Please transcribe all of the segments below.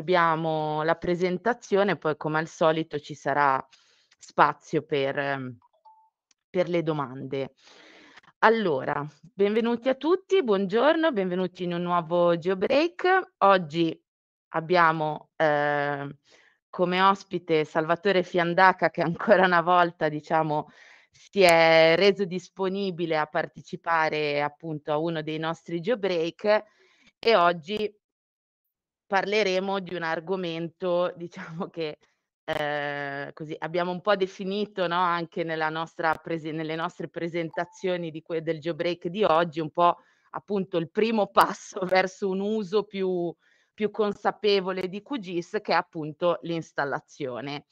abbiamo la presentazione, poi come al solito ci sarà spazio per, ehm, per le domande. Allora, benvenuti a tutti, buongiorno, benvenuti in un nuovo GeoBreak. Oggi abbiamo eh, come ospite Salvatore Fiandaca che ancora una volta diciamo, si è reso disponibile a partecipare appunto a uno dei nostri GeoBreak e oggi parleremo di un argomento, diciamo che eh, così abbiamo un po' definito no, anche prese- nelle nostre presentazioni di que- del jailbreak di oggi, un po' appunto il primo passo verso un uso più, più consapevole di QGIS che è appunto l'installazione.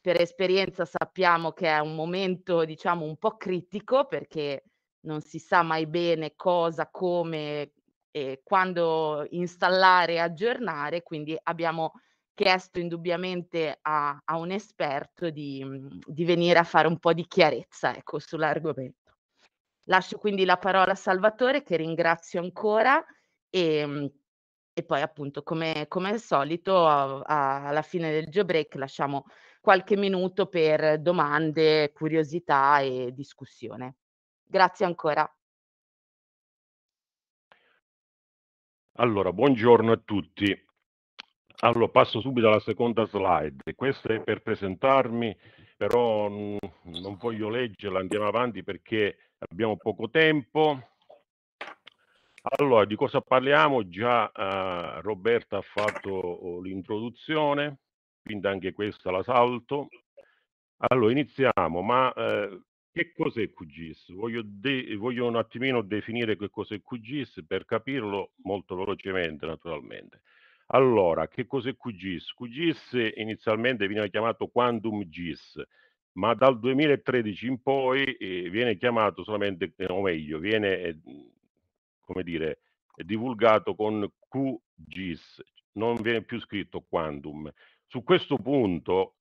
Per esperienza sappiamo che è un momento diciamo un po' critico perché non si sa mai bene cosa, come, eh, quando installare e aggiornare, quindi abbiamo chiesto indubbiamente a, a un esperto di, mm, di, venire a fare un po' di chiarezza ecco, sull'argomento. Lascio quindi la parola a Salvatore che ringrazio ancora e, mm, e poi appunto come, come al solito a, a, alla fine del geobreak lasciamo qualche minuto per domande, curiosità e discussione. Grazie ancora. Allora, buongiorno a tutti. Allora, passo subito alla seconda slide. Questa è per presentarmi, però mm, non voglio leggerla, andiamo avanti perché abbiamo poco tempo. Allora, di cosa parliamo? Già eh, Roberta ha fatto oh, l'introduzione, quindi anche questa la salto. Allora, iniziamo, ma eh, che cos'è QGIS? Voglio, de- voglio, un attimino definire che cos'è QGIS per capirlo molto velocemente, naturalmente. Allora, che cos'è QGIS? QGIS inizialmente veniva chiamato Quantum GIS, ma dal 2013 in poi eh, viene chiamato solamente, o meglio, viene, eh, come dire, divulgato con QGIS, non viene più scritto Quantum. Su questo punto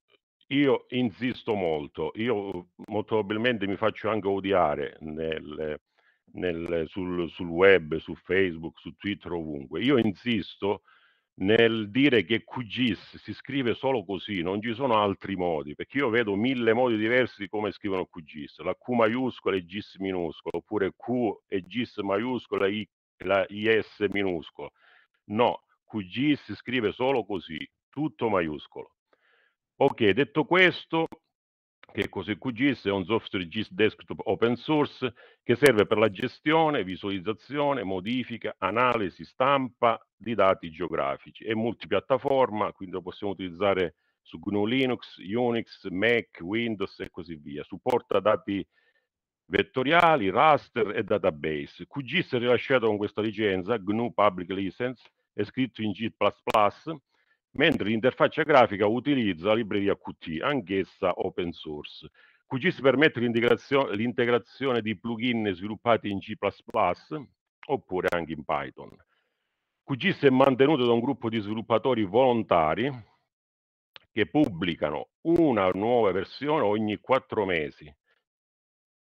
io insisto molto, io mhmm, molto probabilmente mi faccio anche odiare nel, nel, sul, sul, web, su Facebook, su Twitter, ovunque. Io insisto nel dire che QGIS si scrive solo così, non ci sono altri modi, perché io vedo mille modi diversi di come scrivono QGIS, la Q maiuscola e GIS minuscola, oppure Q e GIS maiuscola e la IS minuscola. No, QGIS si scrive solo così, tutto maiuscolo. Ok, detto questo, che cos'è QGIS? È un software GIS desktop open source che serve per la gestione, visualizzazione, modifica, analisi, stampa di dati geografici. È multipiattaforma, quindi lo possiamo utilizzare su GNU Linux, Unix, Mac, Windows e così via. Supporta dati vettoriali, raster e database. QGIS è rilasciato con questa licenza, GNU Public License, è scritto in G++, mentre l'interfaccia grafica utilizza la libreria Qt, anch'essa open source. QGIS permette l'integrazione di plugin sviluppati in C++ oppure anche in Python. QGIS è mantenuto da un gruppo di sviluppatori volontari che pubblicano una nuova versione ogni quattro mesi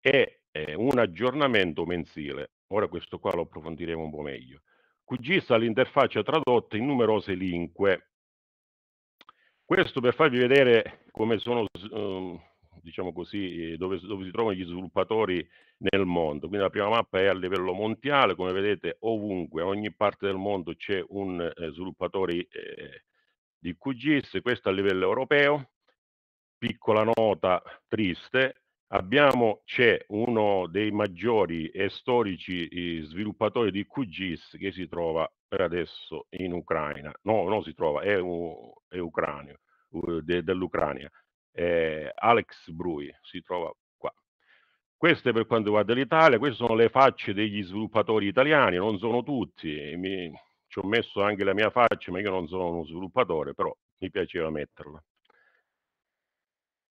e eh, un aggiornamento mensile. Ora questo qua lo approfondiremo un po' meglio. QGIS ha l'interfaccia tradotta in numerose lingue questo per farvi vedere come sono, ehm, diciamo così, eh, dove, dove, si trovano gli sviluppatori nel mondo. Quindi la prima mappa è a livello mondiale, come vedete ovunque, a ogni parte del mondo c'è un eh, sviluppatore eh, di QGIS, questo a livello europeo. Piccola nota triste, Abbiamo, c'è uno dei maggiori e storici sviluppatori di QGIS che si trova per adesso in Ucraina, no, non si trova, è, un, è ucranio, de, dell'Ucraina, eh, Alex Brui, si trova qua. Queste per quanto riguarda l'Italia, queste sono le facce degli sviluppatori italiani, non sono tutti, mi, ci ho messo anche la mia faccia, ma io non sono uno sviluppatore, però mi piaceva metterla.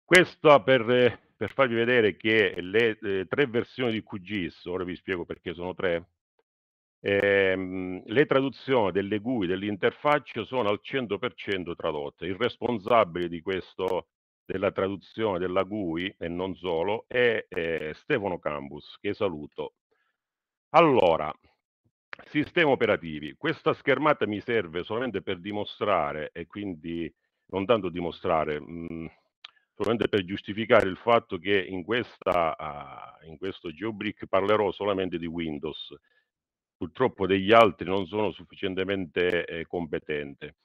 Questo per, per farvi vedere che le eh, tre versioni di QGIS, ora vi spiego perché sono tre, ehm, le traduzioni delle GUI dell'interfaccia sono al 100% tradotte. Il responsabile di questo, della traduzione della GUI, e non solo, è eh, Stefano Cambus, che saluto. Allora, sistema operativi. Questa schermata mi serve solamente per dimostrare, e quindi non tanto dimostrare, mh, mm, solamente per giustificare il fatto che in, questa, uh, in questo geobrick parlerò solamente di Windows. Purtroppo degli altri non sono sufficientemente eh, competente.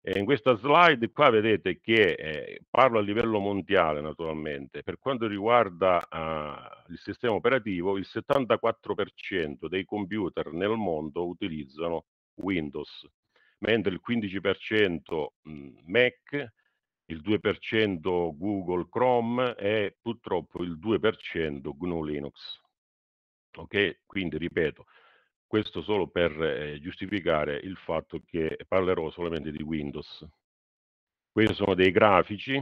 E in questa slide qua vedete che eh, parlo a livello mondiale naturalmente. Per quanto riguarda uh, il sistema operativo, il 74% dei computer nel mondo utilizzano Windows, mentre il 15% Mac, il 2% Google Chrome e purtroppo il 2% GNU Linux. Ok? Quindi ripeto, questo solo per eh, giustificare il fatto che parlerò solamente di Windows. Questi sono dei grafici,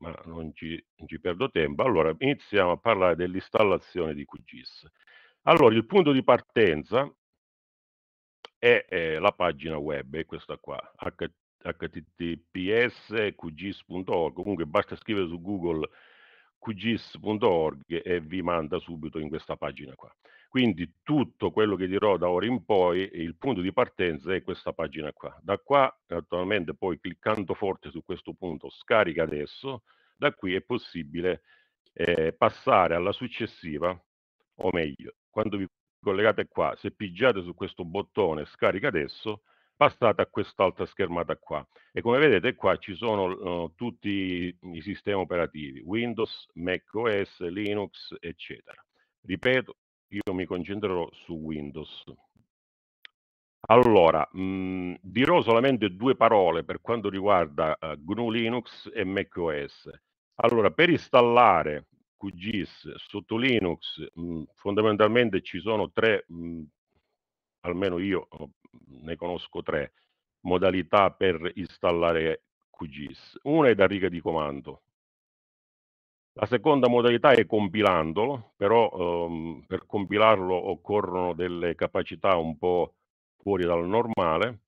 ma non ci, non ci perdo tempo. Allora, iniziamo a parlare dell'installazione di QGIS. Allora, il punto di partenza è eh, la pagina web, è questa qua, https qgis.org, comunque basta scrivere su Google qgis.org e vi manda subito in questa pagina qua. Quindi tutto quello che dirò da ora in poi, il punto di partenza è questa pagina qua. Da qua, naturalmente, poi cliccando forte su questo punto, scarica adesso, da qui è possibile eh, passare alla successiva, o meglio, quando vi collegate qua, se pigiate su questo bottone scarica adesso, passata a quest'altra schermata qua. E come vedete qua ci sono uh, tutti i sistemi operativi, Windows, mac os Linux, eccetera. Ripeto, io mi concentrerò su Windows. Allora, mh, mhmm, dirò solamente due parole per quanto riguarda uh, GNU Linux e macOS. Allora, per installare QGIS sotto Linux, mh, mhmm, fondamentalmente ci sono tre, mh, mhmm, almeno io ne conosco tre modalità per installare QGIS. Una è da riga di comando, la seconda modalità è compilandolo, però ehm, per compilarlo occorrono delle capacità un po' fuori dal normale.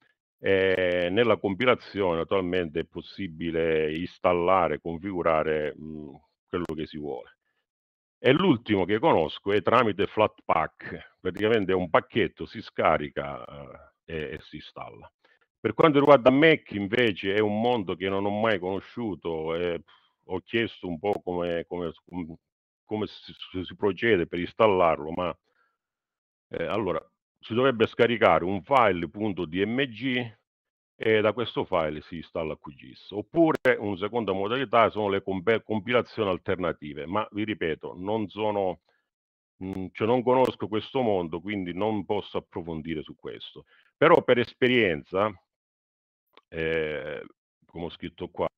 E nella compilazione naturalmente è possibile installare, configurare mh, quello che si vuole. E l'ultimo che conosco è tramite Flatpak, praticamente è un pacchetto, si scarica eh, e, e si installa. Per quanto riguarda Mac invece è un mondo che non ho mai conosciuto, eh, ho chiesto un po' come, come, come si, si, procede per installarlo, ma eh, allora si dovrebbe scaricare un file.dmg e da questo file si installa QGIS. Oppure una seconda modalità sono le compilazioni alternative, ma vi ripeto, non sono... Mm, cioè non conosco questo mondo, quindi non posso approfondire su questo. Però per esperienza, eh, come ho scritto qua,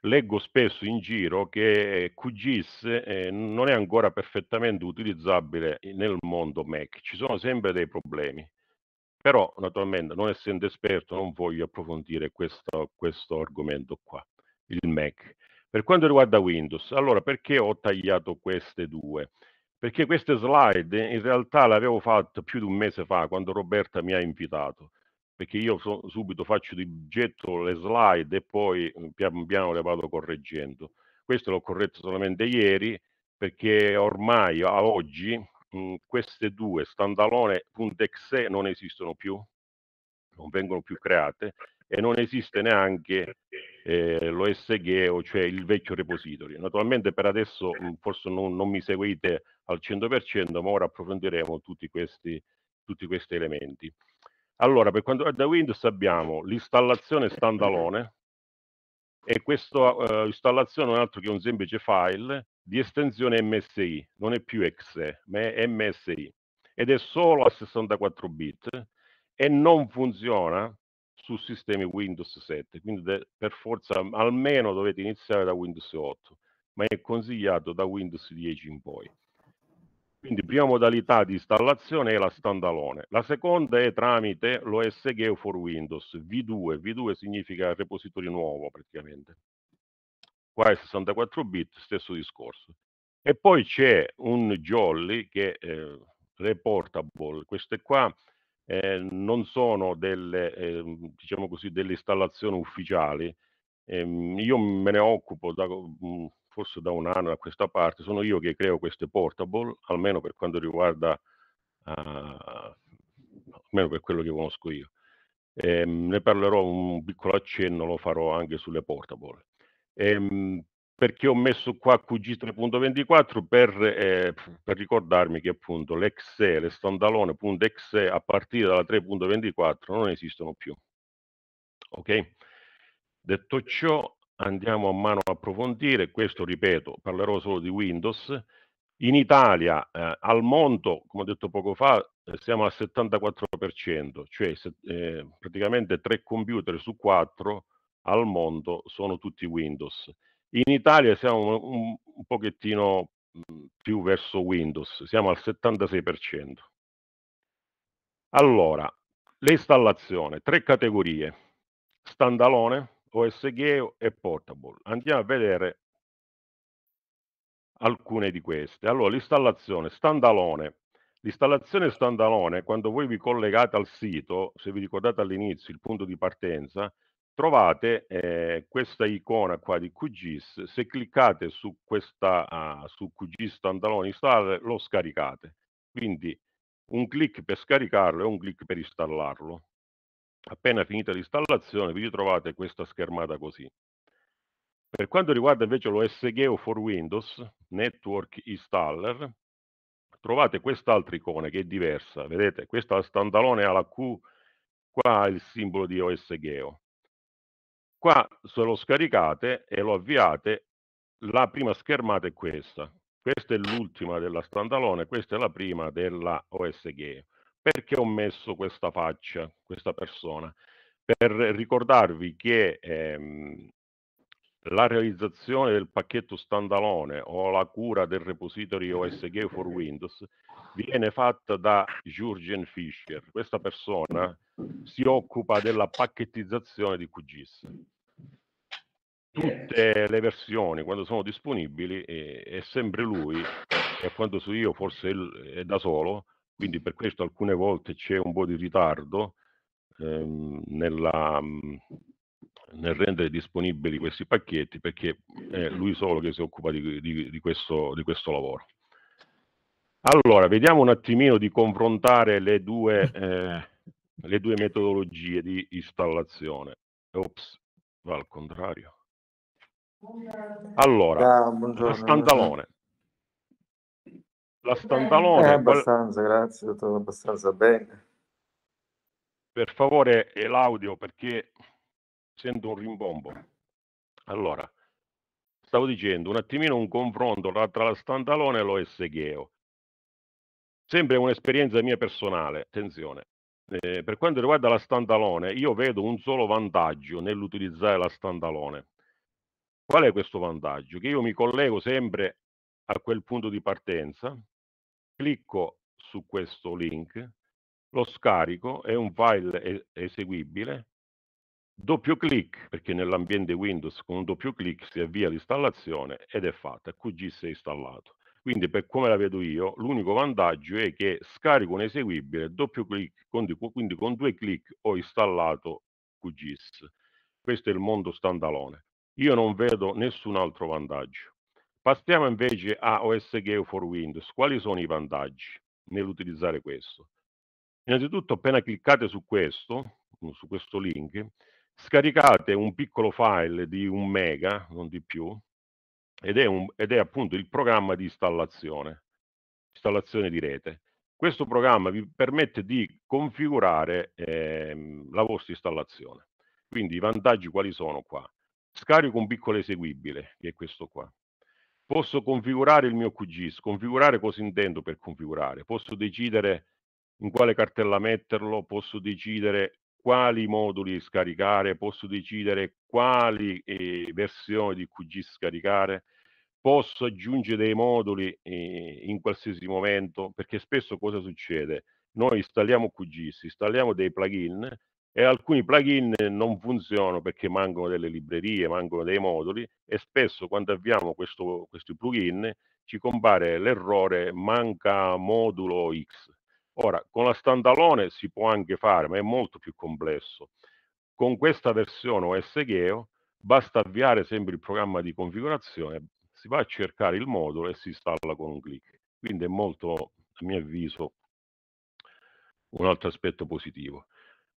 leggo spesso in giro che eh, QGIS eh, non è ancora perfettamente utilizzabile nel mondo Mac, ci sono sempre dei problemi. Però naturalmente non essendo esperto non voglio approfondire questo, questo argomento qua, il Mac. Per quanto riguarda Windows, allora perché ho tagliato queste due? perché queste slide in realtà le avevo fatte più di un mese fa quando Roberta mi ha invitato perché io so, subito faccio di getto le slide e poi mm, pian piano le vado correggendo. Questo l'ho corretto solamente ieri perché ormai a oggi mh, mm, queste due, standalone.exe, non esistono più, non vengono più create e non esiste neanche eh, l'OSGEO, cioè il vecchio repository. Naturalmente per adesso forse non, non mi seguite al 100%, ma ora approfondiremo tutti questi, tutti questi elementi. Allora, per quanto riguarda Windows abbiamo l'installazione standalone e questa uh, eh, installazione non è altro che un semplice file di estensione MSI, non è più XE, ma è MSI ed è solo a 64 bit e non funziona su sistemi Windows 7, quindi de- per forza almeno dovete iniziare da Windows 8, ma è consigliato da Windows 10 in poi. Quindi prima modalità di installazione è la standalone, la seconda è tramite l'OS for Windows V2, V2 significa repository nuovo praticamente. Qua è 64 bit, stesso discorso. E poi c'è un Jolly che è eh, reportable, queste qua eh, non sono delle, eh, diciamo così, delle installazioni ufficiali. Eh, io me ne occupo da, mhmm, forse da un anno a questa parte, sono io che creo queste portable, almeno per quanto riguarda, uh, almeno per quello che conosco io. Ehm, ne parlerò un piccolo accenno, lo farò anche sulle portable. Ehm, perché ho messo qua QG3.24 per, eh, per, ricordarmi che appunto l'exe, le standalone.exe a partire dalla 3.24 non esistono più. Ok? Detto ciò, andiamo a mano a approfondire, questo ripeto, parlerò solo di Windows. In Italia, eh, al mondo, come ho detto poco fa, eh, siamo al 74%, cioè eh, praticamente 3 computer su 4 al mondo sono tutti Windows in Italia siamo un, un pochettino mm, più verso Windows, siamo al 76%. Allora, l'installazione, tre categorie, standalone, OSGeo e portable. Andiamo a vedere alcune di queste. Allora, l'installazione standalone. L'installazione standalone, quando voi vi collegate al sito, se vi ricordate all'inizio il punto di partenza, trovate eh, questa icona qua di QGIS, se cliccate su questa uh, su QGIS Standalone Installer lo scaricate. Quindi un clic per scaricarlo e un clic per installarlo. Appena finita l'installazione vi ritrovate questa schermata così. Per quanto riguarda invece lo SGEO for Windows, Network Installer, trovate quest'altra icona che è diversa. Vedete, questa standalone ha la Q, qua ha il simbolo di OSGEO Qua se lo scaricate e lo avviate, la prima schermata è questa. Questa è l'ultima della standalone, questa è la prima della OSG. Perché ho messo questa faccia, questa persona? Per ricordarvi che ehm, la realizzazione del pacchetto standalone o la cura del repository OSG for Windows viene fatta da Jurgen Fischer. Questa persona si occupa della pacchettizzazione di QGIS tutte le versioni quando sono disponibili è, è sempre lui e quando sono io forse è da solo quindi per questo alcune volte c'è un po' di ritardo ehm, nella, nel rendere disponibili questi pacchetti perché è lui solo che si occupa di, di, di, questo, di questo, lavoro. Allora, vediamo un attimino di confrontare le due, eh, le due metodologie di installazione. Ops, va al contrario. Allora, ah, la Stantalone. La Stantalone... Eh, abbastanza, qual... grazie, dottor, abbastanza bene. Per favore, l'audio perché sento un rimbombo. Allora, stavo dicendo un attimino un confronto tra, la Stantalone e l'OSGEO. Sempre un'esperienza mia personale, attenzione. Eh, per quanto riguarda la Stantalone, io vedo un solo vantaggio nell'utilizzare la Stantalone Qual è questo vantaggio? Che io mi collego sempre a quel punto di partenza, clicco su questo link, lo scarico, è un file eseguibile, doppio clic, perché nell'ambiente Windows con un doppio clic si avvia l'installazione ed è fatta, QGIS è installato. Quindi per come la vedo io, l'unico vantaggio è che scarico un eseguibile, doppio clic, quindi con due clic ho installato QGIS. Questo è il mondo standalone. Io non vedo nessun altro vantaggio. Passiamo invece a OS Geo for Windows. Quali sono i vantaggi nell'utilizzare questo? Innanzitutto, appena cliccate su questo, su questo link, scaricate un piccolo file di un mega, non di più, ed è, un, ed è appunto il programma di installazione, installazione di rete. Questo programma vi permette di configurare eh, la vostra installazione. Quindi i vantaggi quali sono qua? Scarico un piccolo eseguibile, che è questo qua. Posso configurare il mio QGIS. Configurare cosa intendo per configurare? Posso decidere in quale cartella metterlo, posso decidere quali moduli scaricare, posso decidere quali eh, versioni di QGIS scaricare, posso aggiungere dei moduli eh, in qualsiasi momento, perché spesso cosa succede? Noi installiamo QGIS, installiamo dei plugin e alcuni plugin non funzionano perché mancano delle librerie, mancano dei moduli e spesso quando avviamo questo, questi plugin ci compare l'errore manca modulo X. Ora, con la standalone si può anche fare, ma è molto più complesso. Con questa versione OS Geo basta avviare sempre il programma di configurazione, si va a cercare il modulo e si installa con un clic. Quindi è molto, a mio avviso, un altro aspetto positivo.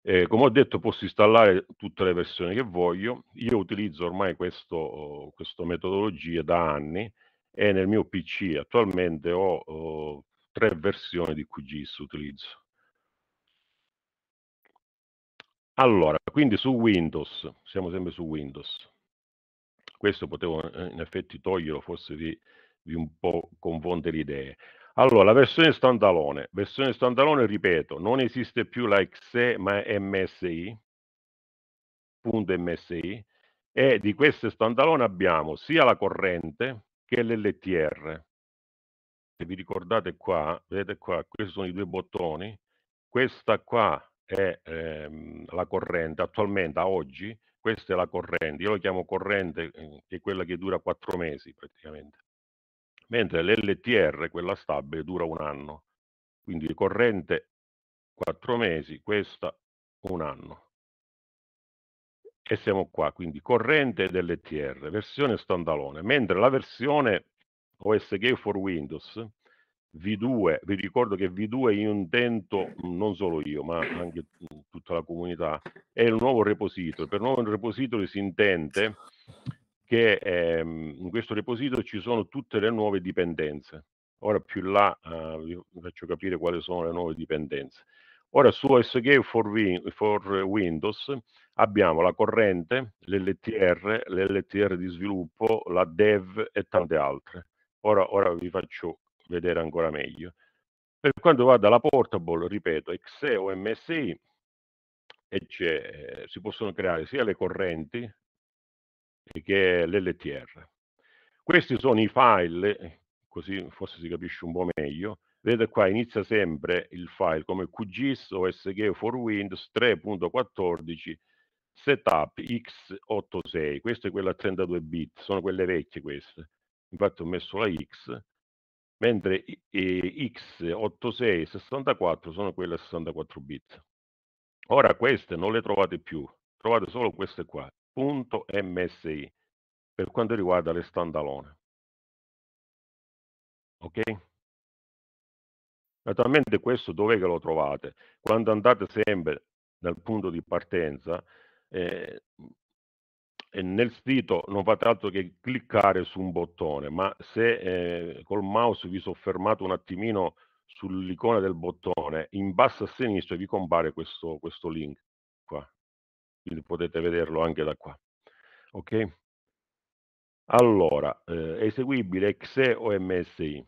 Eh, come ho detto posso installare tutte le versioni che voglio, io utilizzo ormai questo, oh, questa metodologia da anni e nel mio PC attualmente ho oh, tre versioni di QGIS utilizzo. Allora, quindi su Windows, siamo sempre su Windows. Questo potevo eh, in effetti toglierlo, forse vi, vi un po' confondere idee. Allora, la versione standalone, versione standalone, ripeto, non esiste più la XE ma è MSI, punto MSI, e di queste standalone abbiamo sia la corrente che l'LTR. Se vi ricordate qua, vedete qua, questi sono i due bottoni, questa qua è ehm, la corrente, attualmente a oggi, questa è la corrente, io la chiamo corrente, eh, che è quella che dura quattro mesi praticamente mentre l'LTR, quella stabile, dura un anno. Quindi corrente 4 mesi, questa un anno. E siamo qua, quindi corrente dell'LTR, versione standalone, mentre la versione OSG for Windows V2, vi ricordo che V2 io intendo mm, non solo io, ma anche tutta la comunità, è il nuovo repository. Per nuovo repository si intende che ehm, in questo repository ci sono tutte le nuove dipendenze. Ora più in là eh, vi faccio capire quali sono le nuove dipendenze. Ora su SGA for, win for Windows abbiamo la corrente, l'LTR, l'LTR di sviluppo, la dev e tante altre. Ora, ora vi faccio vedere ancora meglio. Per quanto riguarda la portable, ripeto, XE o MSI, e eh, si possono creare sia le correnti, eh, che è l'LTR. Questi sono i file, eh, così forse si capisce un po' meglio. Vedete qua inizia sempre il file come QGIS OSG for Windows 3.14 setup x86. Questa è quella a 32 bit, sono quelle vecchie queste. Infatti ho messo la X, mentre x86 e 64 sono quelle a 64 bit. Ora queste non le trovate più, trovate solo queste qua punto msi per quanto riguarda le standalone. Ok? Naturalmente questo dov'è che lo trovate? Quando andate sempre dal punto di partenza, eh, nel sito non fate altro che cliccare su un bottone, ma se eh, col mouse vi soffermate un attimino sull'icona del bottone, in basso a sinistra vi compare questo, questo link qua, quindi potete vederlo anche da qua. Ok? Allora, eh, eseguibile XE o MSI?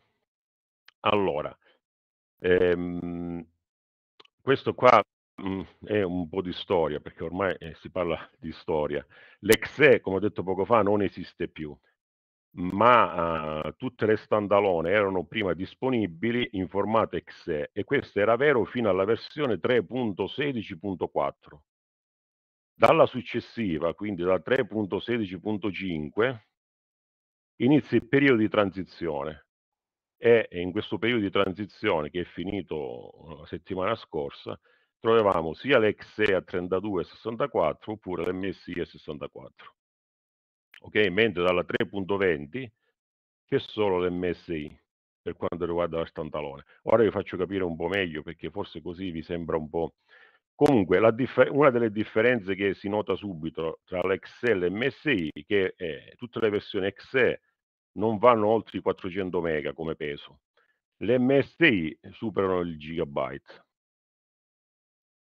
Allora, ehm, questo qua mh, mm, è un po' di storia, perché ormai eh, si parla di storia. L'XE, come ho detto poco fa, non esiste più, ma eh, tutte le standalone erano prima disponibili in formato XE e questo era vero fino alla versione 3.16.4 dalla successiva, quindi da 3.16.5, inizia il periodo di transizione e in questo periodo di transizione che è finito uh, la settimana scorsa troviamo sia l'XE a 32.64 oppure l'MSI a 64. Ok, mentre dalla 3.20 c'è solo l'MSI per quanto riguarda la stantalone. Ora vi faccio capire un po' meglio perché forse così vi sembra un po' Comunque, differ- una delle differenze che si nota subito tra l'Excel e MSI è che eh, tutte le versioni XE non vanno oltre i 400 MB come peso. Le MSI superano il gigabyte.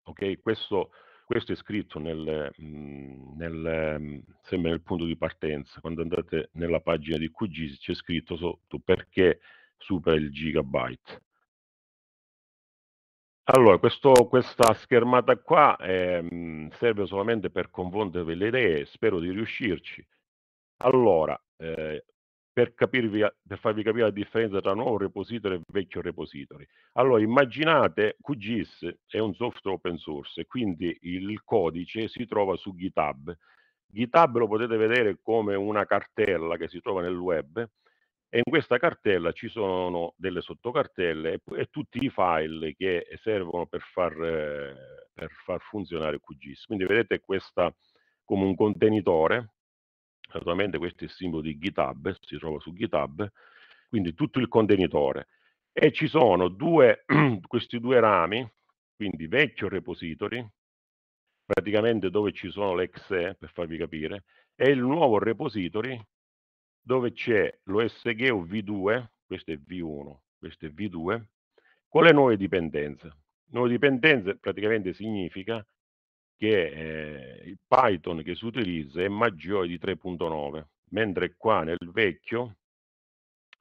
Ok, questo, questo è scritto nel, mm, nel, mm, sempre nel punto di partenza. Quando andate nella pagina di QGIS c'è scritto sotto perché supera il gigabyte. Allora, questo, questa schermata qua ehm, serve solamente per confondervi le idee, spero di riuscirci. Allora, eh, per, capirvi, per farvi capire la differenza tra nuovo repository e vecchio repository. Allora, immaginate QGIS è un software open source, quindi il codice si trova su GitHub. GitHub lo potete vedere come una cartella che si trova nel web, e in questa cartella ci sono delle sottocartelle e, e tutti i file che servono per far, eh, per far funzionare QGIS. Quindi vedete questa come un contenitore, naturalmente questo è il simbolo di GitHub, si trova su GitHub, quindi tutto il contenitore. E ci sono due, questi due rami, quindi vecchio repository, praticamente dove ci sono le XE, per farvi capire, e il nuovo repository dove c'è l'OSG o V2, questo è V1, questo è V2, con le nuove dipendenze. Nuove dipendenze praticamente significa che eh, il Python che si utilizza è maggiore di 3.9, mentre qua nel vecchio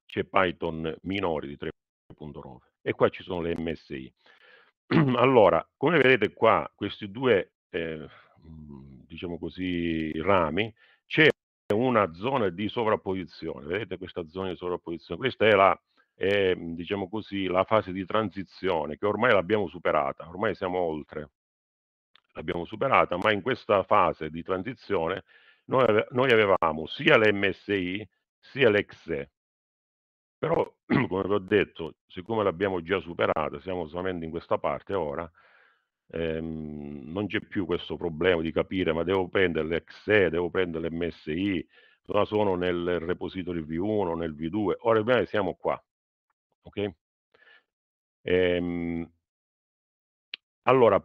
c'è Python minore di 3.9 e qua ci sono le MSI. allora, come vedete qua, questi due, eh, mm, diciamo così, rami una zona di sovrapposizione. Vedete questa zona di sovrapposizione? Questa è la, è, mhmm, diciamo così, la fase di transizione che ormai l'abbiamo superata, ormai siamo oltre. L'abbiamo superata, ma in questa fase di transizione noi, noi avevamo sia l'MSI sia l'EXE. Però, come vi ho detto, siccome l'abbiamo già superata, siamo solamente in questa parte ora, ehm, non c'è più questo problema di capire ma devo prendere l'exe, devo prendere l'MSI, ma sono nel repository V1, nel V2, ora bene siamo qua, ok? Ehm, allora,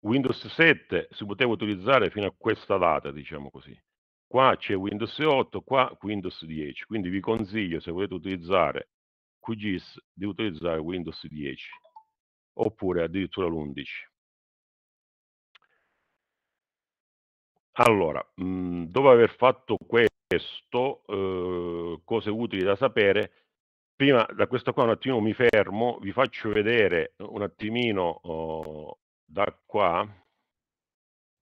Windows 7 si poteva utilizzare fino a questa data, diciamo così. Qua c'è Windows 8, qua Windows 10, quindi vi consiglio se volete utilizzare QGIS di utilizzare Windows 10 oppure addirittura l'11. Allora, mhmm, dopo aver fatto questo, uhm, cose utili da sapere, prima da questa qua un attimo mi fermo, vi faccio vedere un attimino, uhm, da qua,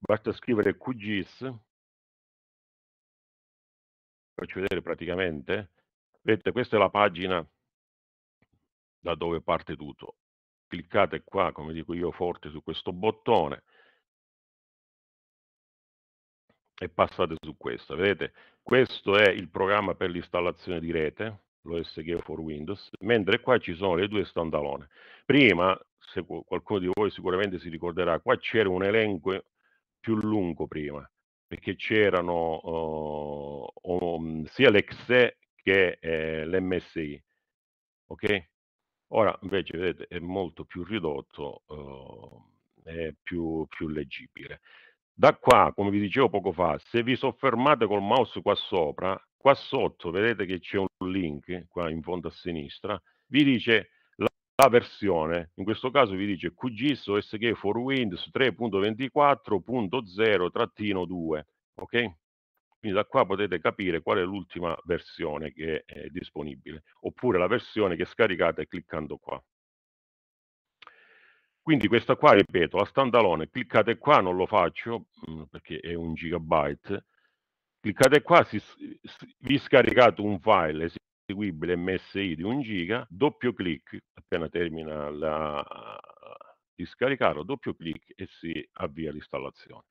basta scrivere QGIS faccio vedere praticamente, vedete questa è la pagina da dove parte tutto. Cliccate qua, come dico io, forte su questo bottone e passate su questo. Vedete, questo è il programma per l'installazione di rete, l'OSG for Windows, mentre qua ci sono le due standalone. Prima, se qualcuno di voi sicuramente si ricorderà, qua c'era un elenco più lungo prima, perché c'erano uh, um, sia l'Exe che eh, l'MSI. Ok? Ora invece vedete è molto più ridotto, uh, è più, più leggibile. Da qua, come vi dicevo poco fa, se vi soffermate col mouse qua sopra, qua sotto vedete che c'è un link, qua in fondo a sinistra, vi dice la, la versione, in questo caso vi dice QGIS OSG for Windows 3.24.0-2, ok? Quindi da qua potete capire qual è l'ultima versione che è disponibile, oppure la versione che scaricate cliccando qua. Quindi questa qua, ripeto, la standalone, cliccate qua, non lo faccio mm, perché è un gigabyte, cliccate qua, si, si, vi scaricate un file eseguibile MSI di un giga, doppio clic, appena termina la, di scaricarlo, doppio clic e si avvia l'installazione.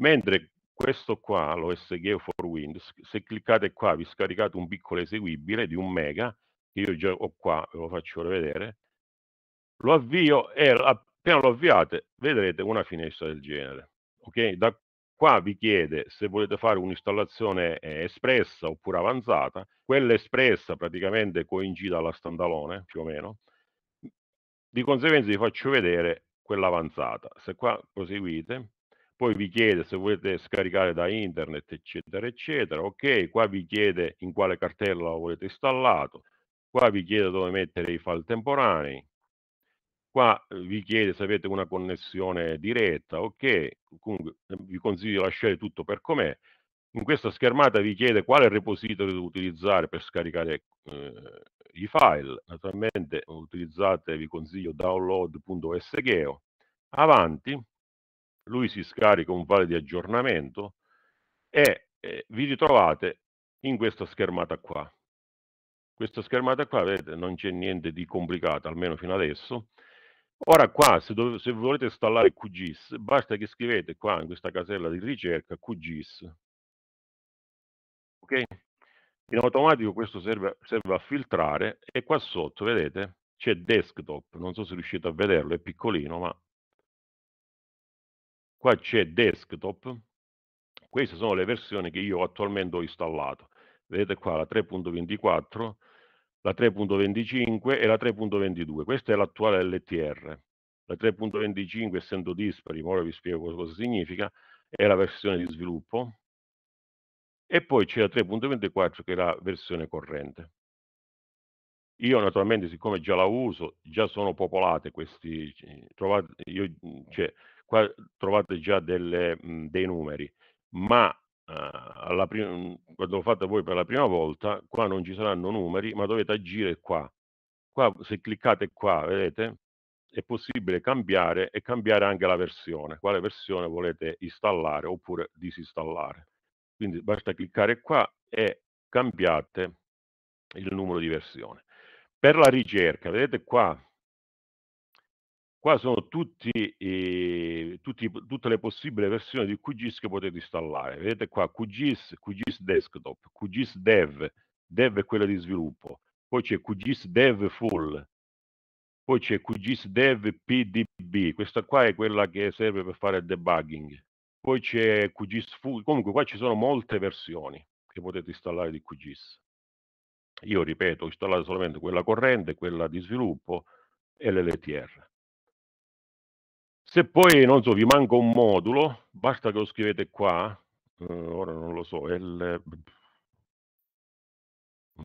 Mentre questo qua, l'OS Geo for Windows, se cliccate qua vi scaricate un piccolo eseguibile di un mega, che io già ho qua, ve lo faccio vedere, lo avvio e appena lo avviate vedrete una finestra del genere. Ok, da qua vi chiede se volete fare un'installazione eh, espressa oppure avanzata, quella espressa praticamente coincide alla standalone più o meno, di conseguenza vi faccio vedere quella avanzata. Se qua proseguite, poi vi chiede se volete scaricare da internet eccetera eccetera, ok, qua vi chiede in quale cartella lo volete installato, qua vi chiede dove mettere i file temporanei, Qua ehm, vi chiede se avete una connessione diretta, ok, comunque ehm, vi consiglio di lasciare tutto per com'è. In questa schermata vi chiede quale repository utilizzare per scaricare eh, i file. Naturalmente utilizzate, vi consiglio download.sgeo. Avanti, lui si scarica un file di aggiornamento e eh, vi ritrovate in questa schermata qua. Questa schermata qua, vedete, non c'è niente di complicato, almeno fino adesso. Ora qua, se, dove, se, volete installare QGIS, basta che scrivete qua in questa casella di ricerca QGIS. Ok? In automatico questo serve, serve a filtrare e qua sotto, vedete, c'è desktop. Non so se riuscite a vederlo, è piccolino, ma qua c'è desktop. Queste sono le versioni che io attualmente ho installato. Vedete qua la 3.24, la 3.25 e la 3.22. Questa è l'attuale LTR. La 3.25, essendo dispari, ora vi spiego cosa significa, è la versione di sviluppo. E poi c'è la 3.24 che è la versione corrente. Io naturalmente, siccome già la uso, già sono popolate questi, trovate, io, cioè, qua trovate già delle, mh, dei numeri, ma eh, alla mm, quando lo fate voi per la prima volta, qua non ci saranno numeri, ma dovete agire qua. Qua se cliccate qua, vedete, è possibile cambiare e cambiare anche la versione, quale versione volete installare oppure disinstallare. Quindi basta cliccare qua e cambiate il numero di versione. Per la ricerca, vedete qua Qua sono tutti, eh, tutti, tutte le possibili versioni di QGIS che potete installare. Vedete qua QGIS, QGIS Desktop, QGIS Dev, Dev è quella di sviluppo, poi c'è QGIS Dev Full, poi c'è QGIS Dev PDB, questa qua è quella che serve per fare il debugging, poi c'è QGIS Full, comunque qua ci sono molte versioni che potete installare di QGIS. Io ripeto, ho installato solamente quella corrente, quella di sviluppo e l'LTR. Se poi, non so, vi manca un modulo, basta che lo scrivete qua, eh, ora non lo so, L...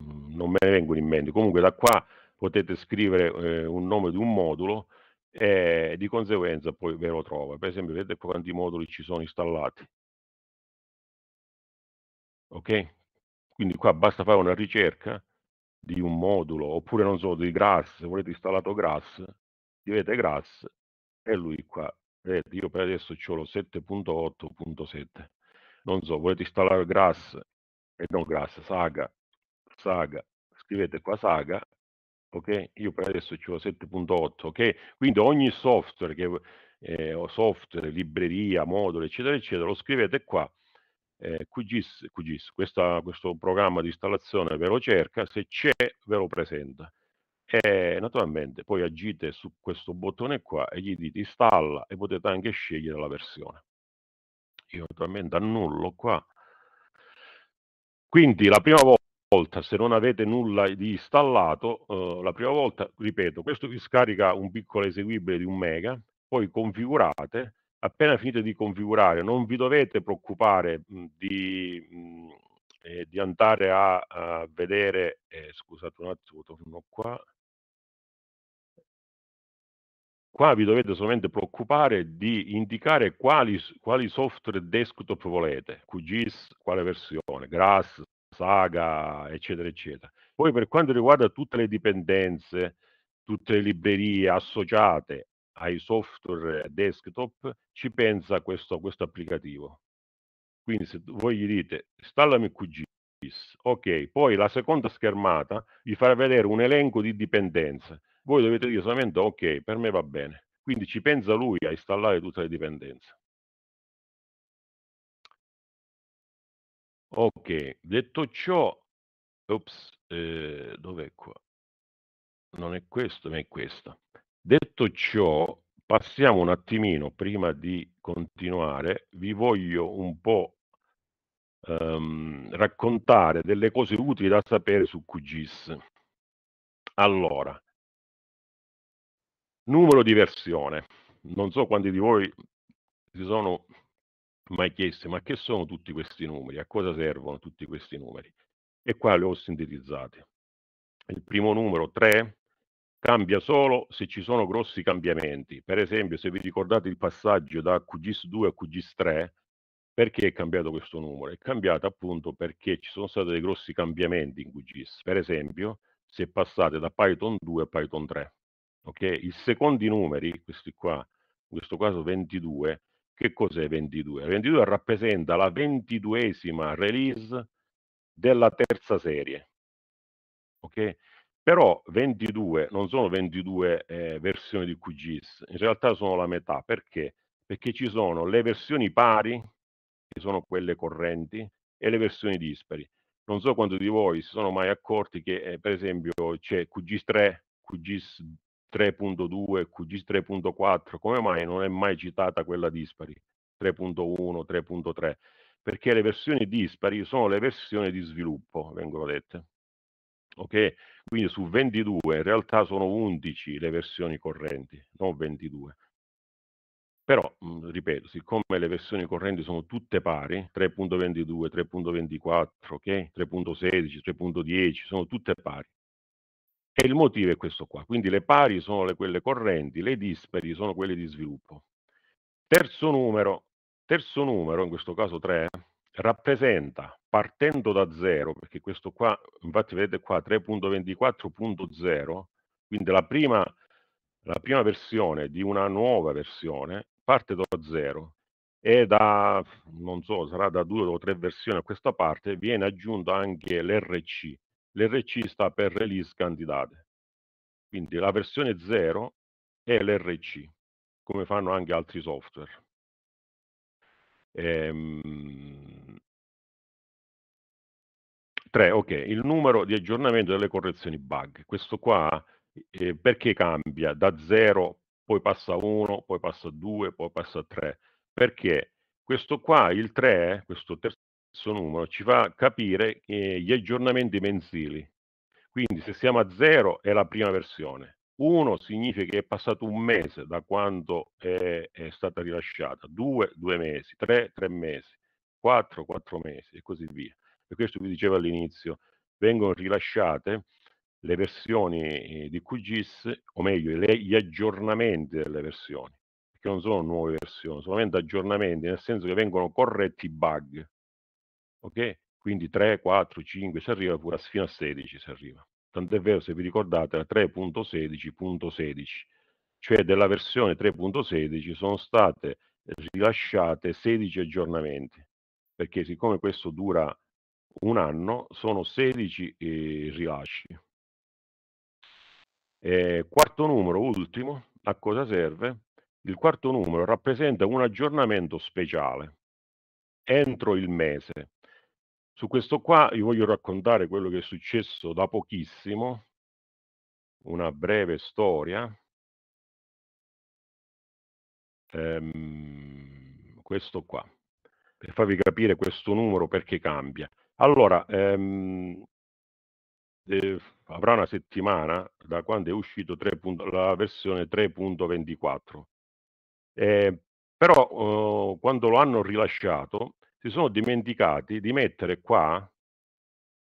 Mm, non me ne vengono in mente, comunque da qua potete scrivere eh, un nome di un modulo e di conseguenza poi ve lo trovo Per esempio, vedete quanti moduli ci sono installati. Ok? Quindi qua basta fare una ricerca di un modulo, oppure non so, di grass, se volete installato grass, scrivete grass e lui qua. Vedete, io per adesso ho lo 7.8.7. Non so, volete installare Grass e non Grass, Saga, Saga, scrivete qua Saga, ok? Io per adesso ho 7.8, ok? Quindi ogni software che eh, software, libreria, modulo, eccetera, eccetera, lo scrivete qua. Eh, QGIS, QGIS questa, questo programma di installazione ve lo cerca, se c'è ve lo presenta e eh, naturalmente poi agite su questo bottone qua e gli dite installa e potete anche scegliere la versione. Io naturalmente annullo qua. Quindi la prima volta, se non avete nulla di installato, eh, la prima volta, ripeto, questo vi scarica un piccolo eseguibile di un mega, poi configurate, appena finite di configurare non vi dovete preoccupare mh, mm, di... Mh, mm, eh, di andare a, a vedere, eh, scusate un attimo, torno qua, Qua vi dovete solamente preoccupare di indicare quali, quali software desktop volete, QGIS, quale versione, GRASS, Saga, eccetera, eccetera. Poi per quanto riguarda tutte le dipendenze, tutte le librerie associate ai software desktop, ci pensa questo, questo applicativo. Quindi se voi gli dite installami QGIS, ok, poi la seconda schermata vi farà vedere un elenco di dipendenze voi dovete dire solamente ok, per me va bene. Quindi ci pensa lui a installare tutte le dipendenze. Ok, detto ciò, ops, eh, dov'è qua? Non è questo, ma è questo. Detto ciò, passiamo un attimino, prima di continuare, vi voglio un po' ehm, raccontare delle cose utili da sapere su QGIS. Allora, Numero di versione. Non so quanti di voi si sono mai chiesti ma che sono tutti questi numeri, a cosa servono tutti questi numeri. E qua li ho sintetizzati. Il primo numero 3 cambia solo se ci sono grossi cambiamenti. Per esempio, se vi ricordate il passaggio da QGIS 2 a QGIS 3, perché è cambiato questo numero? È cambiato appunto perché ci sono stati dei grossi cambiamenti in QGIS. Per esempio, se passate da Python 2 a Python 3. Ok? I secondi numeri, questi qua, in questo caso 22, che cos'è 22? 22 rappresenta la ventiduesima release della terza serie. Ok? Però 22 non sono 22 eh, versioni di QGIS, in realtà sono la metà. Perché? Perché ci sono le versioni pari, che sono quelle correnti, e le versioni dispari. Non so quanti di voi si sono mai accorti che, eh, per esempio, c'è QGIS 3, QGIS 3.2, QG3.4, come mai non è mai citata quella dispari? 3.1, 3.3? Perché le versioni dispari sono le versioni di sviluppo, vengono dette. Ok? Quindi su 22 in realtà sono 11 le versioni correnti, non 22. Però, mm, ripeto, siccome le versioni correnti sono tutte pari, 3.22, 3.24, ok? 3.16, 3.10, sono tutte pari e il motivo è questo qua. Quindi le pari sono le, quelle correnti, le dispari sono quelle di sviluppo. Terzo numero, terzo numero, in questo caso 3, rappresenta partendo da 0, perché questo qua, infatti vedete qua 3.24.0, quindi la prima, la prima versione di una nuova versione parte da 0 e da, non so, sarà da due o tre versioni a questa parte, viene aggiunto anche l'RC, l'RC sta per release candidate. Quindi la versione 0 è l'RC, come fanno anche altri software. Ehm... 3. Ok, il numero di aggiornamento delle correzioni bug. Questo qua eh, perché cambia da 0, poi passa a 1, poi passa a 2, poi passa a 3? Perché questo qua, il 3, questo terzo questo numero ci fa capire eh, gli aggiornamenti mensili. Quindi se siamo a 0 è la prima versione, 1 significa che è passato un mese da quando è, è stata rilasciata, 2 due mesi, 3 tre mesi, 4 quattro mesi e così via. Per questo vi dicevo all'inizio, vengono rilasciate le versioni eh, di QGIS, o meglio, le, gli aggiornamenti delle versioni, che non sono nuove versioni, solamente aggiornamenti, nel senso che vengono corretti i bug ok? Quindi 3, 4, 5 si arriva pure a, fino a 16 si arriva. Tant'è vero, se vi ricordate, la 3.16.16, cioè della versione 3.16 sono state rilasciate 16 aggiornamenti, perché siccome questo dura un anno, sono 16 eh, rilasci. Eh, quarto numero, ultimo, a cosa serve? Il quarto numero rappresenta un aggiornamento speciale entro il mese. Su questo qua vi voglio raccontare quello che è successo da pochissimo, una breve storia. Ehm, questo qua, per farvi capire questo numero perché cambia. Allora, ehm, eh, avrà una settimana da quando è uscito 3. la versione 3.24. Eh, però eh, quando lo hanno rilasciato si sono dimenticati di mettere qua